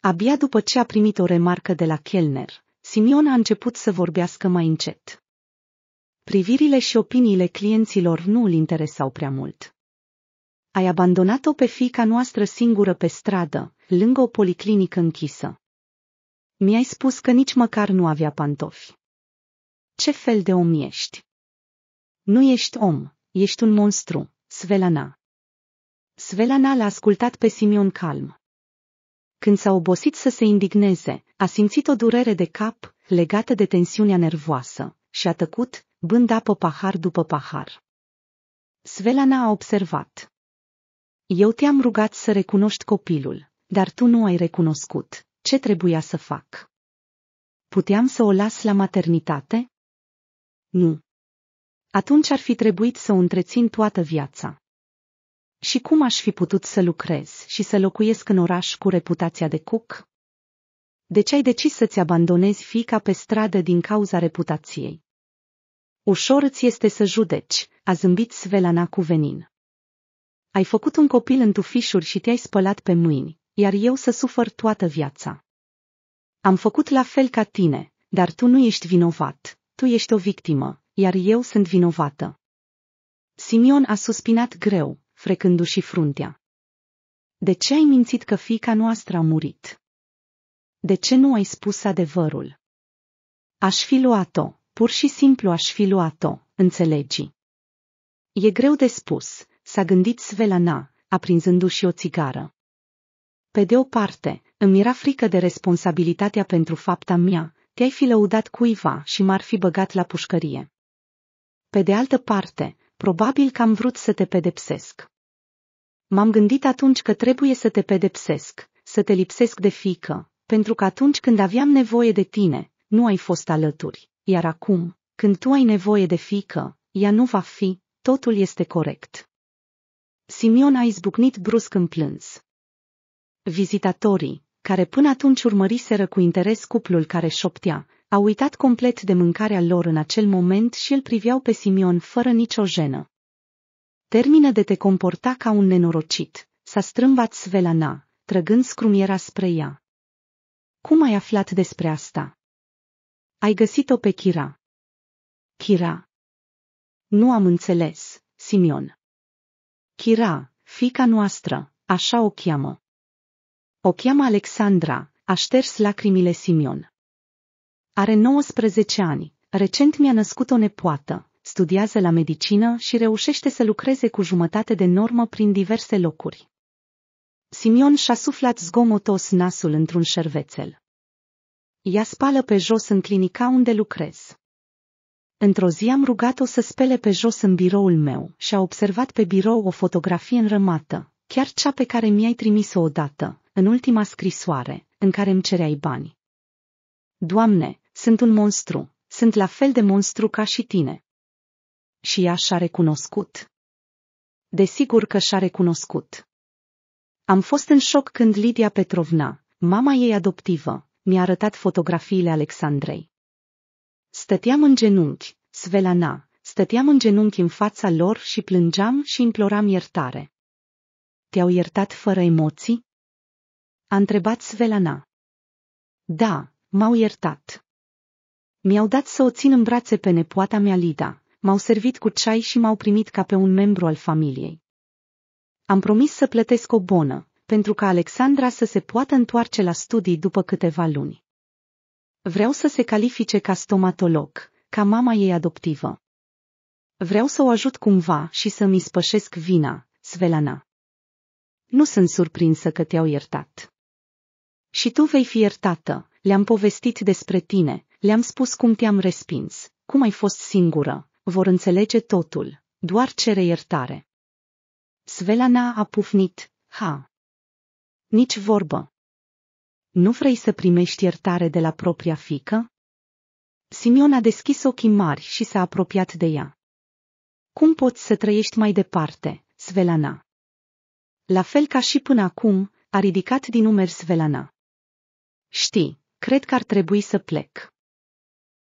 Abia după ce a primit o remarcă de la Kellner, Simion a început să vorbească mai încet. Privirile și opiniile clienților nu îl interesau prea mult. Ai abandonat-o pe fica noastră singură pe stradă, lângă o policlinică închisă. Mi-ai spus că nici măcar nu avea pantofi. Ce fel de om ești? Nu ești om, ești un monstru, Svelana. Svelana l-a ascultat pe Simion calm. Când s-a obosit să se indigneze, a simțit o durere de cap, legată de tensiunea nervoasă, și a tăcut, bând apă pahar după pahar. Svelana a observat. Eu te-am rugat să recunoști copilul, dar tu nu ai recunoscut. Ce trebuia să fac? Puteam să o las la maternitate? Nu. Atunci ar fi trebuit să o întrețin toată viața. Și cum aș fi putut să lucrez și să locuiesc în oraș cu reputația de cuc? ce ai decis să-ți abandonezi fica pe stradă din cauza reputației. Ușor îți este să judeci, a zâmbit Svelana cu venin. Ai făcut un copil în tufișuri și te-ai spălat pe mâini, iar eu să sufăr toată viața. Am făcut la fel ca tine, dar tu nu ești vinovat, tu ești o victimă, iar eu sunt vinovată. Simion a suspinat greu, frecându-și fruntea. De ce ai mințit că fica noastră a murit? De ce nu ai spus adevărul? Aș fi luat-o, pur și simplu aș fi luat-o, înțelegi. E greu de spus, s-a gândit Svelana, aprinzându-și o țigară. Pe de o parte, îmi era frică de responsabilitatea pentru fapta mea, te-ai fi lăudat cuiva și m-ar fi băgat la pușcărie. Pe de altă parte, probabil că am vrut să te pedepsesc. M-am gândit atunci că trebuie să te pedepsesc, să te lipsesc de fică, pentru că atunci când aveam nevoie de tine, nu ai fost alături, iar acum, când tu ai nevoie de fică, ea nu va fi, totul este corect. Simion a izbucnit brusc în plâns. Vizitatorii, care până atunci urmăriseră cu interes cuplul care șoptea, a uitat complet de mâncarea lor în acel moment și îl priveau pe Simion fără nicio jenă. Termină de te comporta ca un nenorocit, s-a strâmbat Svelana, trăgând scrumiera spre ea. Cum ai aflat despre asta? Ai găsit-o pe Chira. Chira. Nu am înțeles, Simion. Chira, fica noastră, așa o cheamă. O cheamă Alexandra, a șters lacrimile Simion. Are 19 ani, recent mi-a născut o nepoată, studiază la medicină și reușește să lucreze cu jumătate de normă prin diverse locuri. Simion și-a suflat zgomotos nasul într-un șervețel. Ea spală pe jos în clinica unde lucrez. Într-o zi am rugat-o să spele pe jos în biroul meu și a observat pe birou o fotografie înrămată, chiar cea pe care mi-ai trimis-o odată, în ultima scrisoare, în care îmi cereai bani. Doamne, sunt un monstru, sunt la fel de monstru ca și tine. Și ea și-a recunoscut. Desigur că și-a recunoscut. Am fost în șoc când Lidia Petrovna, mama ei adoptivă, mi-a arătat fotografiile Alexandrei. Stăteam în genunchi, Svelana, stăteam în genunchi în fața lor și plângeam și imploram iertare. Te-au iertat fără emoții? A întrebat Svelana. Da, m-au iertat. Mi-au dat să o țin în brațe pe nepoata mea Lida, m-au servit cu ceai și m-au primit ca pe un membru al familiei. Am promis să plătesc o bonă, pentru ca Alexandra să se poată întoarce la studii după câteva luni. Vreau să se califice ca stomatolog, ca mama ei adoptivă. Vreau să o ajut cumva și să-mi spășesc vina, Svelana. Nu sunt surprinsă că te-au iertat. Și tu vei fi iertată, le-am povestit despre tine, le-am spus cum te-am respins, cum ai fost singură, vor înțelege totul, doar cere iertare. Svelana a pufnit, ha! Nici vorbă. Nu vrei să primești iertare de la propria fică? Simion a deschis ochii mari și s-a apropiat de ea. Cum poți să trăiești mai departe, Svelana? La fel ca și până acum, a ridicat din umeri Svelana. Știi, cred că ar trebui să plec.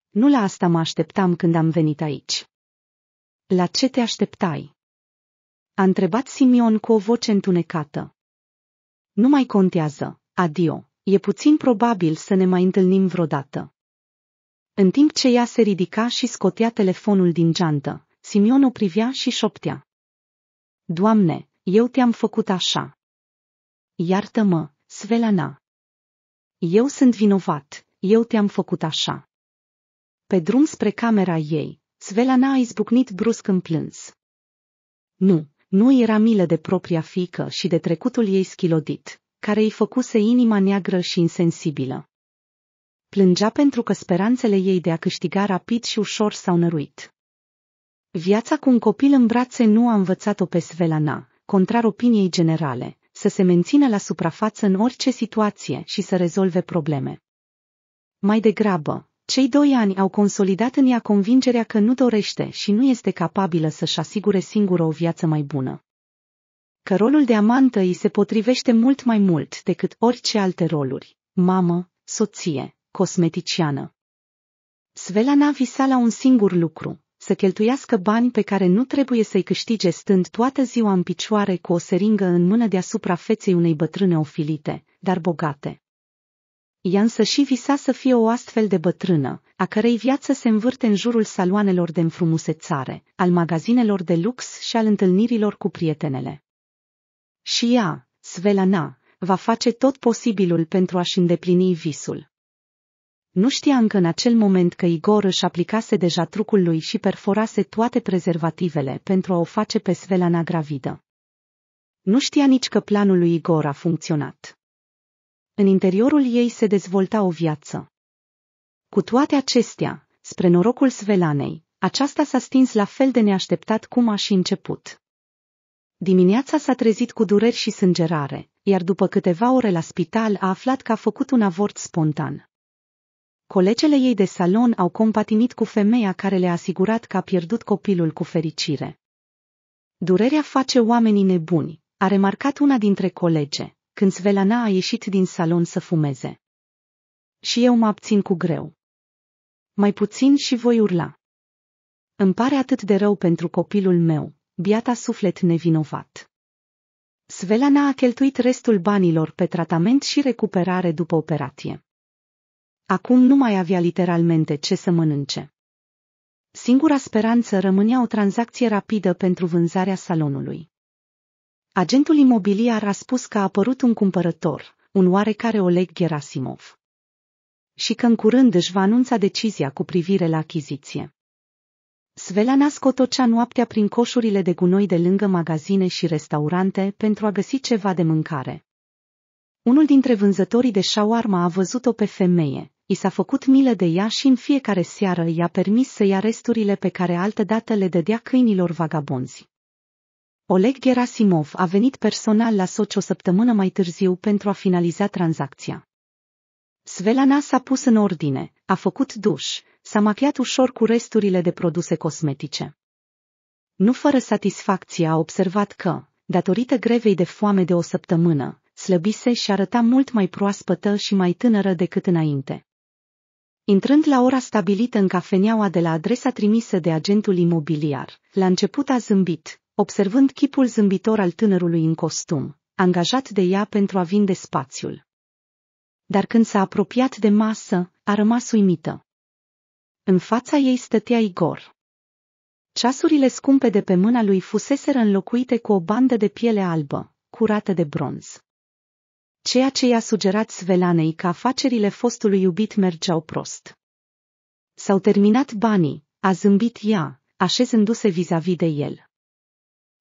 Nu la asta mă așteptam când am venit aici. La ce te așteptai? A întrebat Simion cu o voce întunecată. Nu mai contează, adio, e puțin probabil să ne mai întâlnim vreodată. În timp ce ea se ridica și scotea telefonul din geantă, Simion o privea și șoptea. Doamne, eu te-am făcut așa. Iartă-mă, Svelana. Eu sunt vinovat, eu te-am făcut așa. Pe drum spre camera ei, Svelana a izbucnit brusc în plâns. Nu, nu era milă de propria fică și de trecutul ei schilodit, care îi făcuse inima neagră și insensibilă. Plângea pentru că speranțele ei de a câștiga rapid și ușor s-au năruit. Viața cu un copil în brațe nu a învățat-o pe Svelana, contrar opiniei generale, să se mențină la suprafață în orice situație și să rezolve probleme. Mai degrabă, cei doi ani au consolidat în ea convingerea că nu dorește și nu este capabilă să-și asigure singură o viață mai bună. Că rolul de amantă îi se potrivește mult mai mult decât orice alte roluri, mamă, soție, cosmeticiană. Svelana visa la un singur lucru, să cheltuiască bani pe care nu trebuie să-i câștige stând toată ziua în picioare cu o seringă în mână deasupra feței unei bătrâne ofilite, dar bogate. Ea însă și visa să fie o astfel de bătrână, a cărei viață se învârte în jurul saloanelor de înfrumusețare, al magazinelor de lux și al întâlnirilor cu prietenele. Și ea, Svelana, va face tot posibilul pentru a-și îndeplini visul. Nu știa încă în acel moment că Igor își aplicase deja trucul lui și perforase toate prezervativele pentru a o face pe Svelana gravidă. Nu știa nici că planul lui Igor a funcționat. În interiorul ei se dezvolta o viață. Cu toate acestea, spre norocul Svelanei, aceasta s-a stins la fel de neașteptat cum a și început. Dimineața s-a trezit cu dureri și sângerare, iar după câteva ore la spital a aflat că a făcut un avort spontan. Colegele ei de salon au compatimit cu femeia care le-a asigurat că a pierdut copilul cu fericire. Durerea face oamenii nebuni, a remarcat una dintre colege, când Svelana a ieșit din salon să fumeze. Și eu mă abțin cu greu. Mai puțin și voi urla. Îmi pare atât de rău pentru copilul meu, biata suflet nevinovat. Svelana a cheltuit restul banilor pe tratament și recuperare după operație. Acum nu mai avea literalmente ce să mănânce. Singura speranță rămânea o tranzacție rapidă pentru vânzarea salonului. Agentul imobiliar a spus că a apărut un cumpărător, un oarecare Oleg Gerasimov. Și că în curând își va anunța decizia cu privire la achiziție. Svelana scotocea noaptea prin coșurile de gunoi de lângă magazine și restaurante pentru a găsi ceva de mâncare. Unul dintre vânzătorii de șawarma a văzut-o pe femeie, i s-a făcut milă de ea și în fiecare seară i-a permis să ia resturile pe care altădată le dădea câinilor vagabonzi. Oleg Gerasimov a venit personal la Sochi o săptămână mai târziu pentru a finaliza tranzacția. Svelana s-a pus în ordine, a făcut duș, s-a machiat ușor cu resturile de produse cosmetice. Nu fără satisfacție a observat că, datorită grevei de foame de o săptămână, slăbise și arăta mult mai proaspătă și mai tânără decât înainte. Intrând la ora stabilită în cafeneaua de la adresa trimisă de agentul imobiliar, la început a zâmbit, observând chipul zâmbitor al tânărului în costum, angajat de ea pentru a vinde spațiul. Dar când s-a apropiat de masă, a rămas uimită. În fața ei stătea Igor. Ceasurile scumpe de pe mâna lui fuseseră înlocuite cu o bandă de piele albă, curată de bronz ceea ce i-a sugerat Svelanei că afacerile fostului iubit mergeau prost. S-au terminat banii, a zâmbit ea, așezându-se vis-a-vis de el.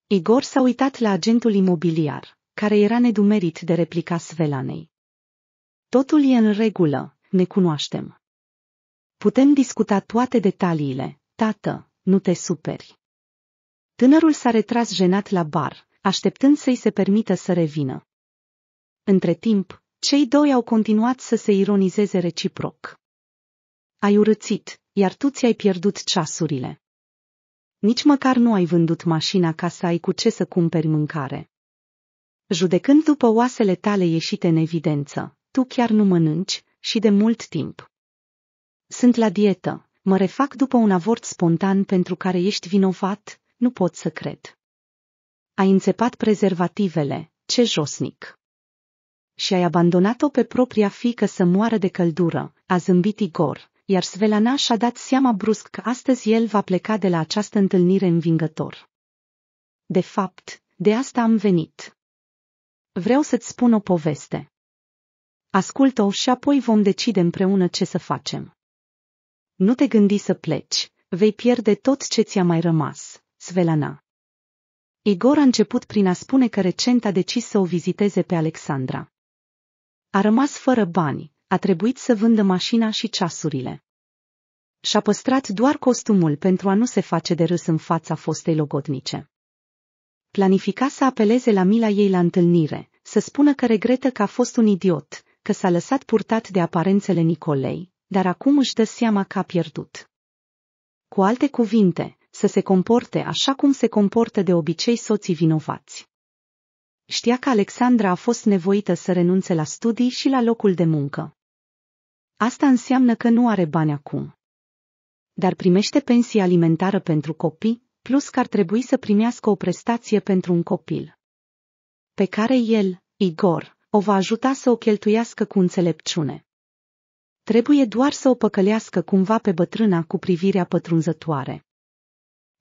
Igor s-a uitat la agentul imobiliar, care era nedumerit de replica Svelanei. Totul e în regulă, ne cunoaștem. Putem discuta toate detaliile, tată, nu te superi. Tânărul s-a retras jenat la bar, așteptând să-i se permită să revină. Între timp, cei doi au continuat să se ironizeze reciproc. Ai urățit, iar tu ți-ai pierdut ceasurile. Nici măcar nu ai vândut mașina ca să ai cu ce să cumperi mâncare. Judecând după oasele tale ieșite în evidență, tu chiar nu mănânci și de mult timp. Sunt la dietă, mă refac după un avort spontan pentru care ești vinovat, nu pot să cred. Ai înțepat prezervativele, ce josnic și ai abandonat-o pe propria fică să moară de căldură, a zâmbit Igor, iar Svelana și-a dat seama brusc că astăzi el va pleca de la această întâlnire învingător. De fapt, de asta am venit. Vreau să-ți spun o poveste. Ascultă-o și apoi vom decide împreună ce să facem. Nu te gândi să pleci, vei pierde tot ce ți-a mai rămas, Svelana. Igor a început prin a spune că recent a decis să o viziteze pe Alexandra. A rămas fără bani, a trebuit să vândă mașina și ceasurile. Și-a păstrat doar costumul pentru a nu se face de râs în fața fostei logodnice. Planifica să apeleze la mila ei la întâlnire, să spună că regretă că a fost un idiot, că s-a lăsat purtat de aparențele Nicolei, dar acum își dă seama că a pierdut. Cu alte cuvinte, să se comporte așa cum se comportă de obicei soții vinovați. Știa că Alexandra a fost nevoită să renunțe la studii și la locul de muncă. Asta înseamnă că nu are bani acum. Dar primește pensie alimentară pentru copii, plus că ar trebui să primească o prestație pentru un copil. Pe care el, Igor, o va ajuta să o cheltuiască cu înțelepciune. Trebuie doar să o păcălească cumva pe bătrâna cu privirea pătrunzătoare.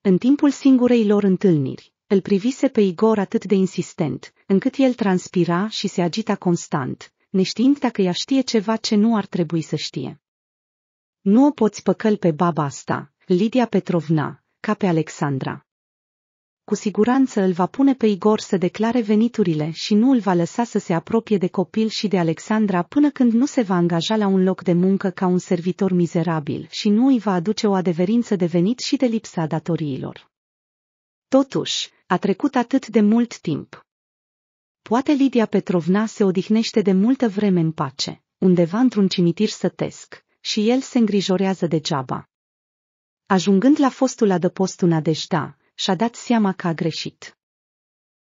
În timpul singurei lor întâlniri, îl privise pe Igor atât de insistent, încât el transpira și se agita constant, neștiind dacă ea știe ceva ce nu ar trebui să știe. Nu o poți păcăl pe baba asta, Lidia Petrovna, ca pe Alexandra. Cu siguranță îl va pune pe Igor să declare veniturile și nu îl va lăsa să se apropie de copil și de Alexandra până când nu se va angaja la un loc de muncă ca un servitor mizerabil și nu îi va aduce o adeverință de venit și de lipsa datoriilor. Totuși, a trecut atât de mult timp. Poate Lidia Petrovna se odihnește de multă vreme în pace, undeva într-un cimitir sătesc, și el se îngrijorează degeaba. Ajungând la fostul adăpost în Adejda, și-a dat seama că a greșit.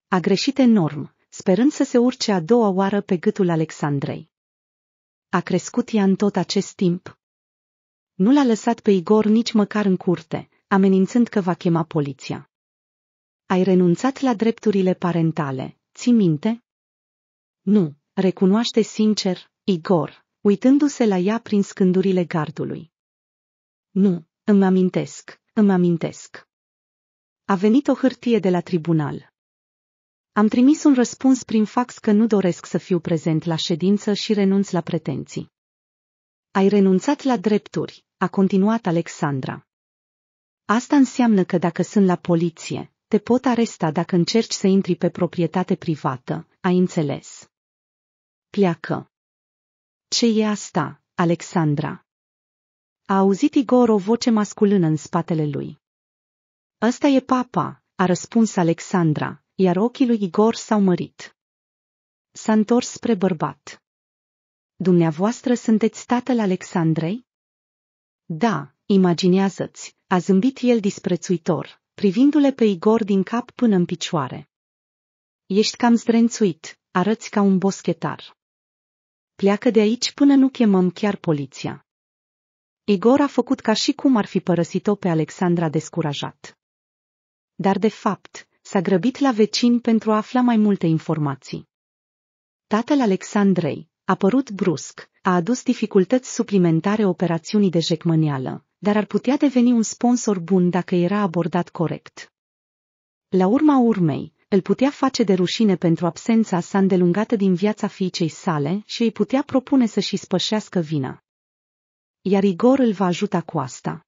A greșit enorm, sperând să se urce a doua oară pe gâtul Alexandrei. A crescut ea în tot acest timp? Nu l-a lăsat pe Igor nici măcar în curte, amenințând că va chema poliția. Ai renunțat la drepturile parentale, ții minte? Nu, recunoaște sincer, Igor, uitându-se la ea prin scândurile gardului. Nu, îmi amintesc, îmi amintesc. A venit o hârtie de la tribunal. Am trimis un răspuns prin fax că nu doresc să fiu prezent la ședință și renunț la pretenții. Ai renunțat la drepturi, a continuat Alexandra. Asta înseamnă că dacă sunt la poliție, te pot aresta dacă încerci să intri pe proprietate privată, ai înțeles. Pleacă. Ce e asta, Alexandra? A auzit Igor o voce masculină în spatele lui. Ăsta e papa, a răspuns Alexandra, iar ochii lui Igor s-au mărit. S-a întors spre bărbat. Dumneavoastră sunteți tatăl Alexandrei? Da, imaginează-ți, a zâmbit el disprețuitor, privindu-le pe Igor din cap până în picioare. Ești cam zdrențuit, arăți ca un boschetar. Pleacă de aici până nu chemăm chiar poliția. Igor a făcut ca și cum ar fi părăsit-o pe Alexandra descurajat. Dar de fapt, s-a grăbit la vecin pentru a afla mai multe informații. Tatăl Alexandrei, apărut brusc, a adus dificultăți suplimentare operațiunii de jecmăneală, dar ar putea deveni un sponsor bun dacă era abordat corect. La urma urmei, îl putea face de rușine pentru absența sa îndelungată din viața fiicei sale și îi putea propune să-și spășească vina. Iar Igor îl va ajuta cu asta.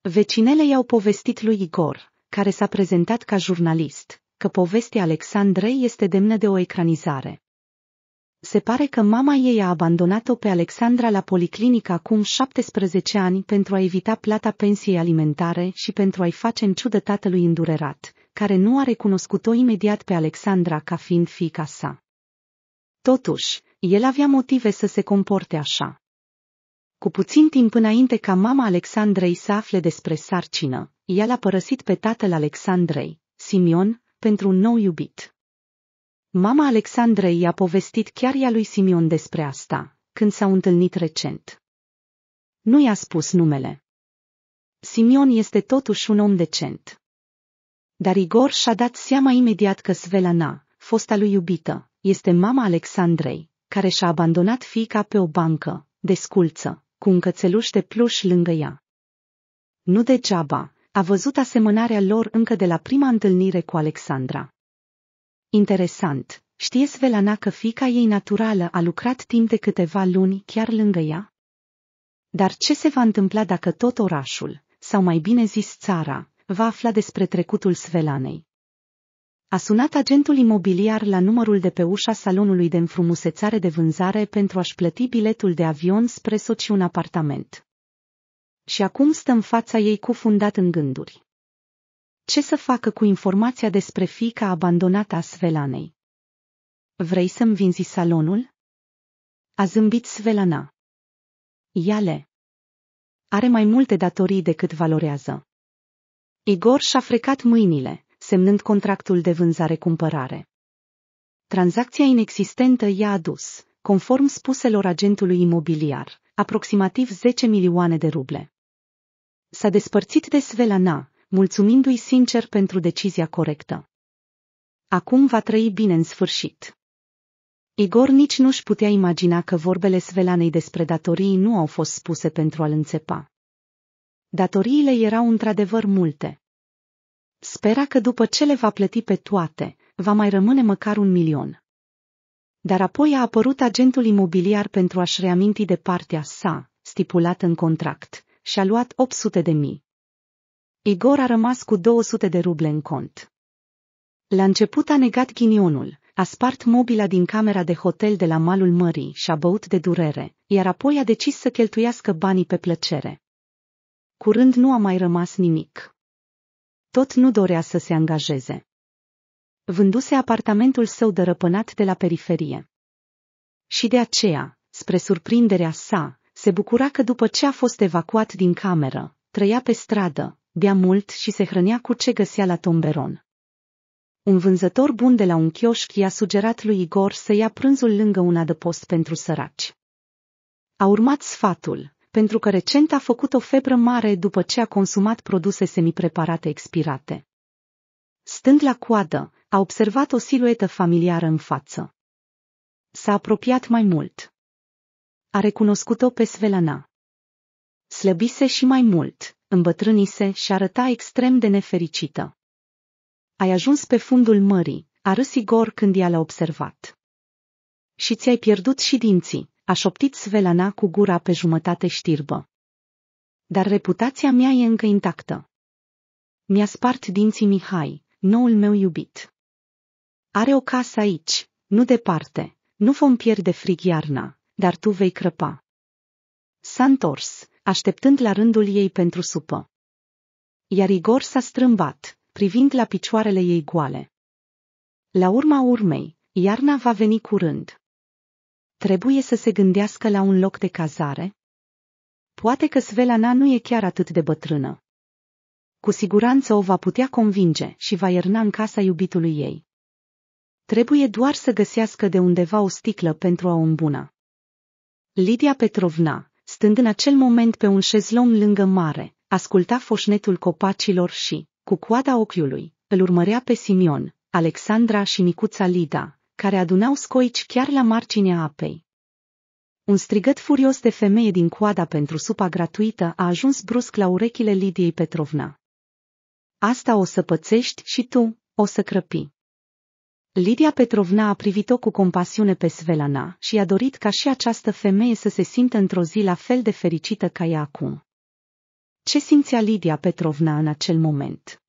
Vecinele i-au povestit lui Igor, care s-a prezentat ca jurnalist, că povestea Alexandrei este demnă de o ecranizare. Se pare că mama ei a abandonat-o pe Alexandra la policlinică acum 17 ani pentru a evita plata pensiei alimentare și pentru a-i face în ciudă tatălui îndurerat, care nu a recunoscut-o imediat pe Alexandra ca fiind fica sa. Totuși, el avea motive să se comporte așa. Cu puțin timp înainte ca mama Alexandrei să afle despre sarcină, ea l-a părăsit pe tatăl Alexandrei, Simion, pentru un nou iubit. Mama Alexandrei i-a povestit chiar ea lui Simion despre asta, când s-au întâlnit recent. Nu i-a spus numele. Simion este totuși un om decent. Dar Igor și-a dat seama imediat că Svelana, fosta lui iubită, este mama Alexandrei, care și-a abandonat fiica pe o bancă, desculță, cu un cățeluș de pluș lângă ea. Nu degeaba, a văzut asemănarea lor încă de la prima întâlnire cu Alexandra. Interesant, știe Svelana că fica ei naturală a lucrat timp de câteva luni chiar lângă ea? Dar ce se va întâmpla dacă tot orașul, sau mai bine zis țara, va afla despre trecutul Svelanei? A sunat agentul imobiliar la numărul de pe ușa salonului de înfrumusețare de vânzare pentru a-și plăti biletul de avion spre Soci un apartament. Și acum stă în fața ei cufundat în gânduri. Ce să facă cu informația despre fica abandonată a Svelanei? Vrei să-mi vinzi salonul? A zâmbit Svelana. Iale. Are mai multe datorii decât valorează. Igor și-a frecat mâinile, semnând contractul de vânzare-cumpărare. Tranzacția inexistentă i-a adus, conform spuselor agentului imobiliar, aproximativ 10 milioane de ruble. S-a despărțit de Svelana, mulțumindu-i sincer pentru decizia corectă. Acum va trăi bine în sfârșit. Igor nici nu-și putea imagina că vorbele Svelanei despre datorii nu au fost spuse pentru a-l înțepa. Datoriile erau într-adevăr multe. Spera că după ce le va plăti pe toate, va mai rămâne măcar un milion. Dar apoi a apărut agentul imobiliar pentru a-și reaminti de partea sa, stipulată în contract, și a luat 800 de mii. Igor a rămas cu 200 de ruble în cont. La început a negat ghinionul, a spart mobila din camera de hotel de la malul mării și a băut de durere, iar apoi a decis să cheltuiască banii pe plăcere. Curând nu a mai rămas nimic. Tot nu dorea să se angajeze. Vânduse apartamentul său dărăpânat de la periferie. Și de aceea, spre surprinderea sa, se bucura că după ce a fost evacuat din cameră, trăia pe stradă, bea mult și se hrănea cu ce găsea la tomberon. Un vânzător bun de la un chioșc i-a sugerat lui Igor să ia prânzul lângă un adăpost pentru săraci. A urmat sfatul, pentru că recent a făcut o febră mare după ce a consumat produse semipreparate expirate. Stând la coadă, a observat o siluetă familiară în față. S-a apropiat mai mult. A recunoscut-o pe Svelana. Slăbise și mai mult, îmbătrânise și arăta extrem de nefericită. Ai ajuns pe fundul mării, a râs Igor când i l-a observat. Și ți-ai pierdut și dinții, a șoptit Svelana cu gura pe jumătate știrbă. Dar reputația mea e încă intactă. Mi-a spart dinții Mihai, noul meu iubit. Are o casă aici, nu departe, nu vom pierde frig iarna, dar tu vei crăpa. S-a întors, așteptând la rândul ei pentru supă. Iar Igor s-a strâmbat, privind la picioarele ei goale. La urma urmei, iarna va veni curând. Trebuie să se gândească la un loc de cazare? Poate că Svelana nu e chiar atât de bătrână. Cu siguranță o va putea convinge și va ierna în casa iubitului ei. Trebuie doar să găsească de undeva o sticlă pentru a o îmbuna. Lidia Petrovna, Stând în acel moment pe un șezlon lângă mare, asculta foșnetul copacilor și, cu coada ochiului, îl urmărea pe Simion, Alexandra și micuța Lida, care adunau scoici chiar la marginea apei. Un strigăt furios de femeie din coada pentru supa gratuită a ajuns brusc la urechile Lidiei Petrovna. Asta o să pățești și tu, o să crăpi. Lidia Petrovna a privit-o cu compasiune pe Svelana și a dorit ca și această femeie să se simtă într-o zi la fel de fericită ca ea acum. Ce simțea Lidia Petrovna în acel moment?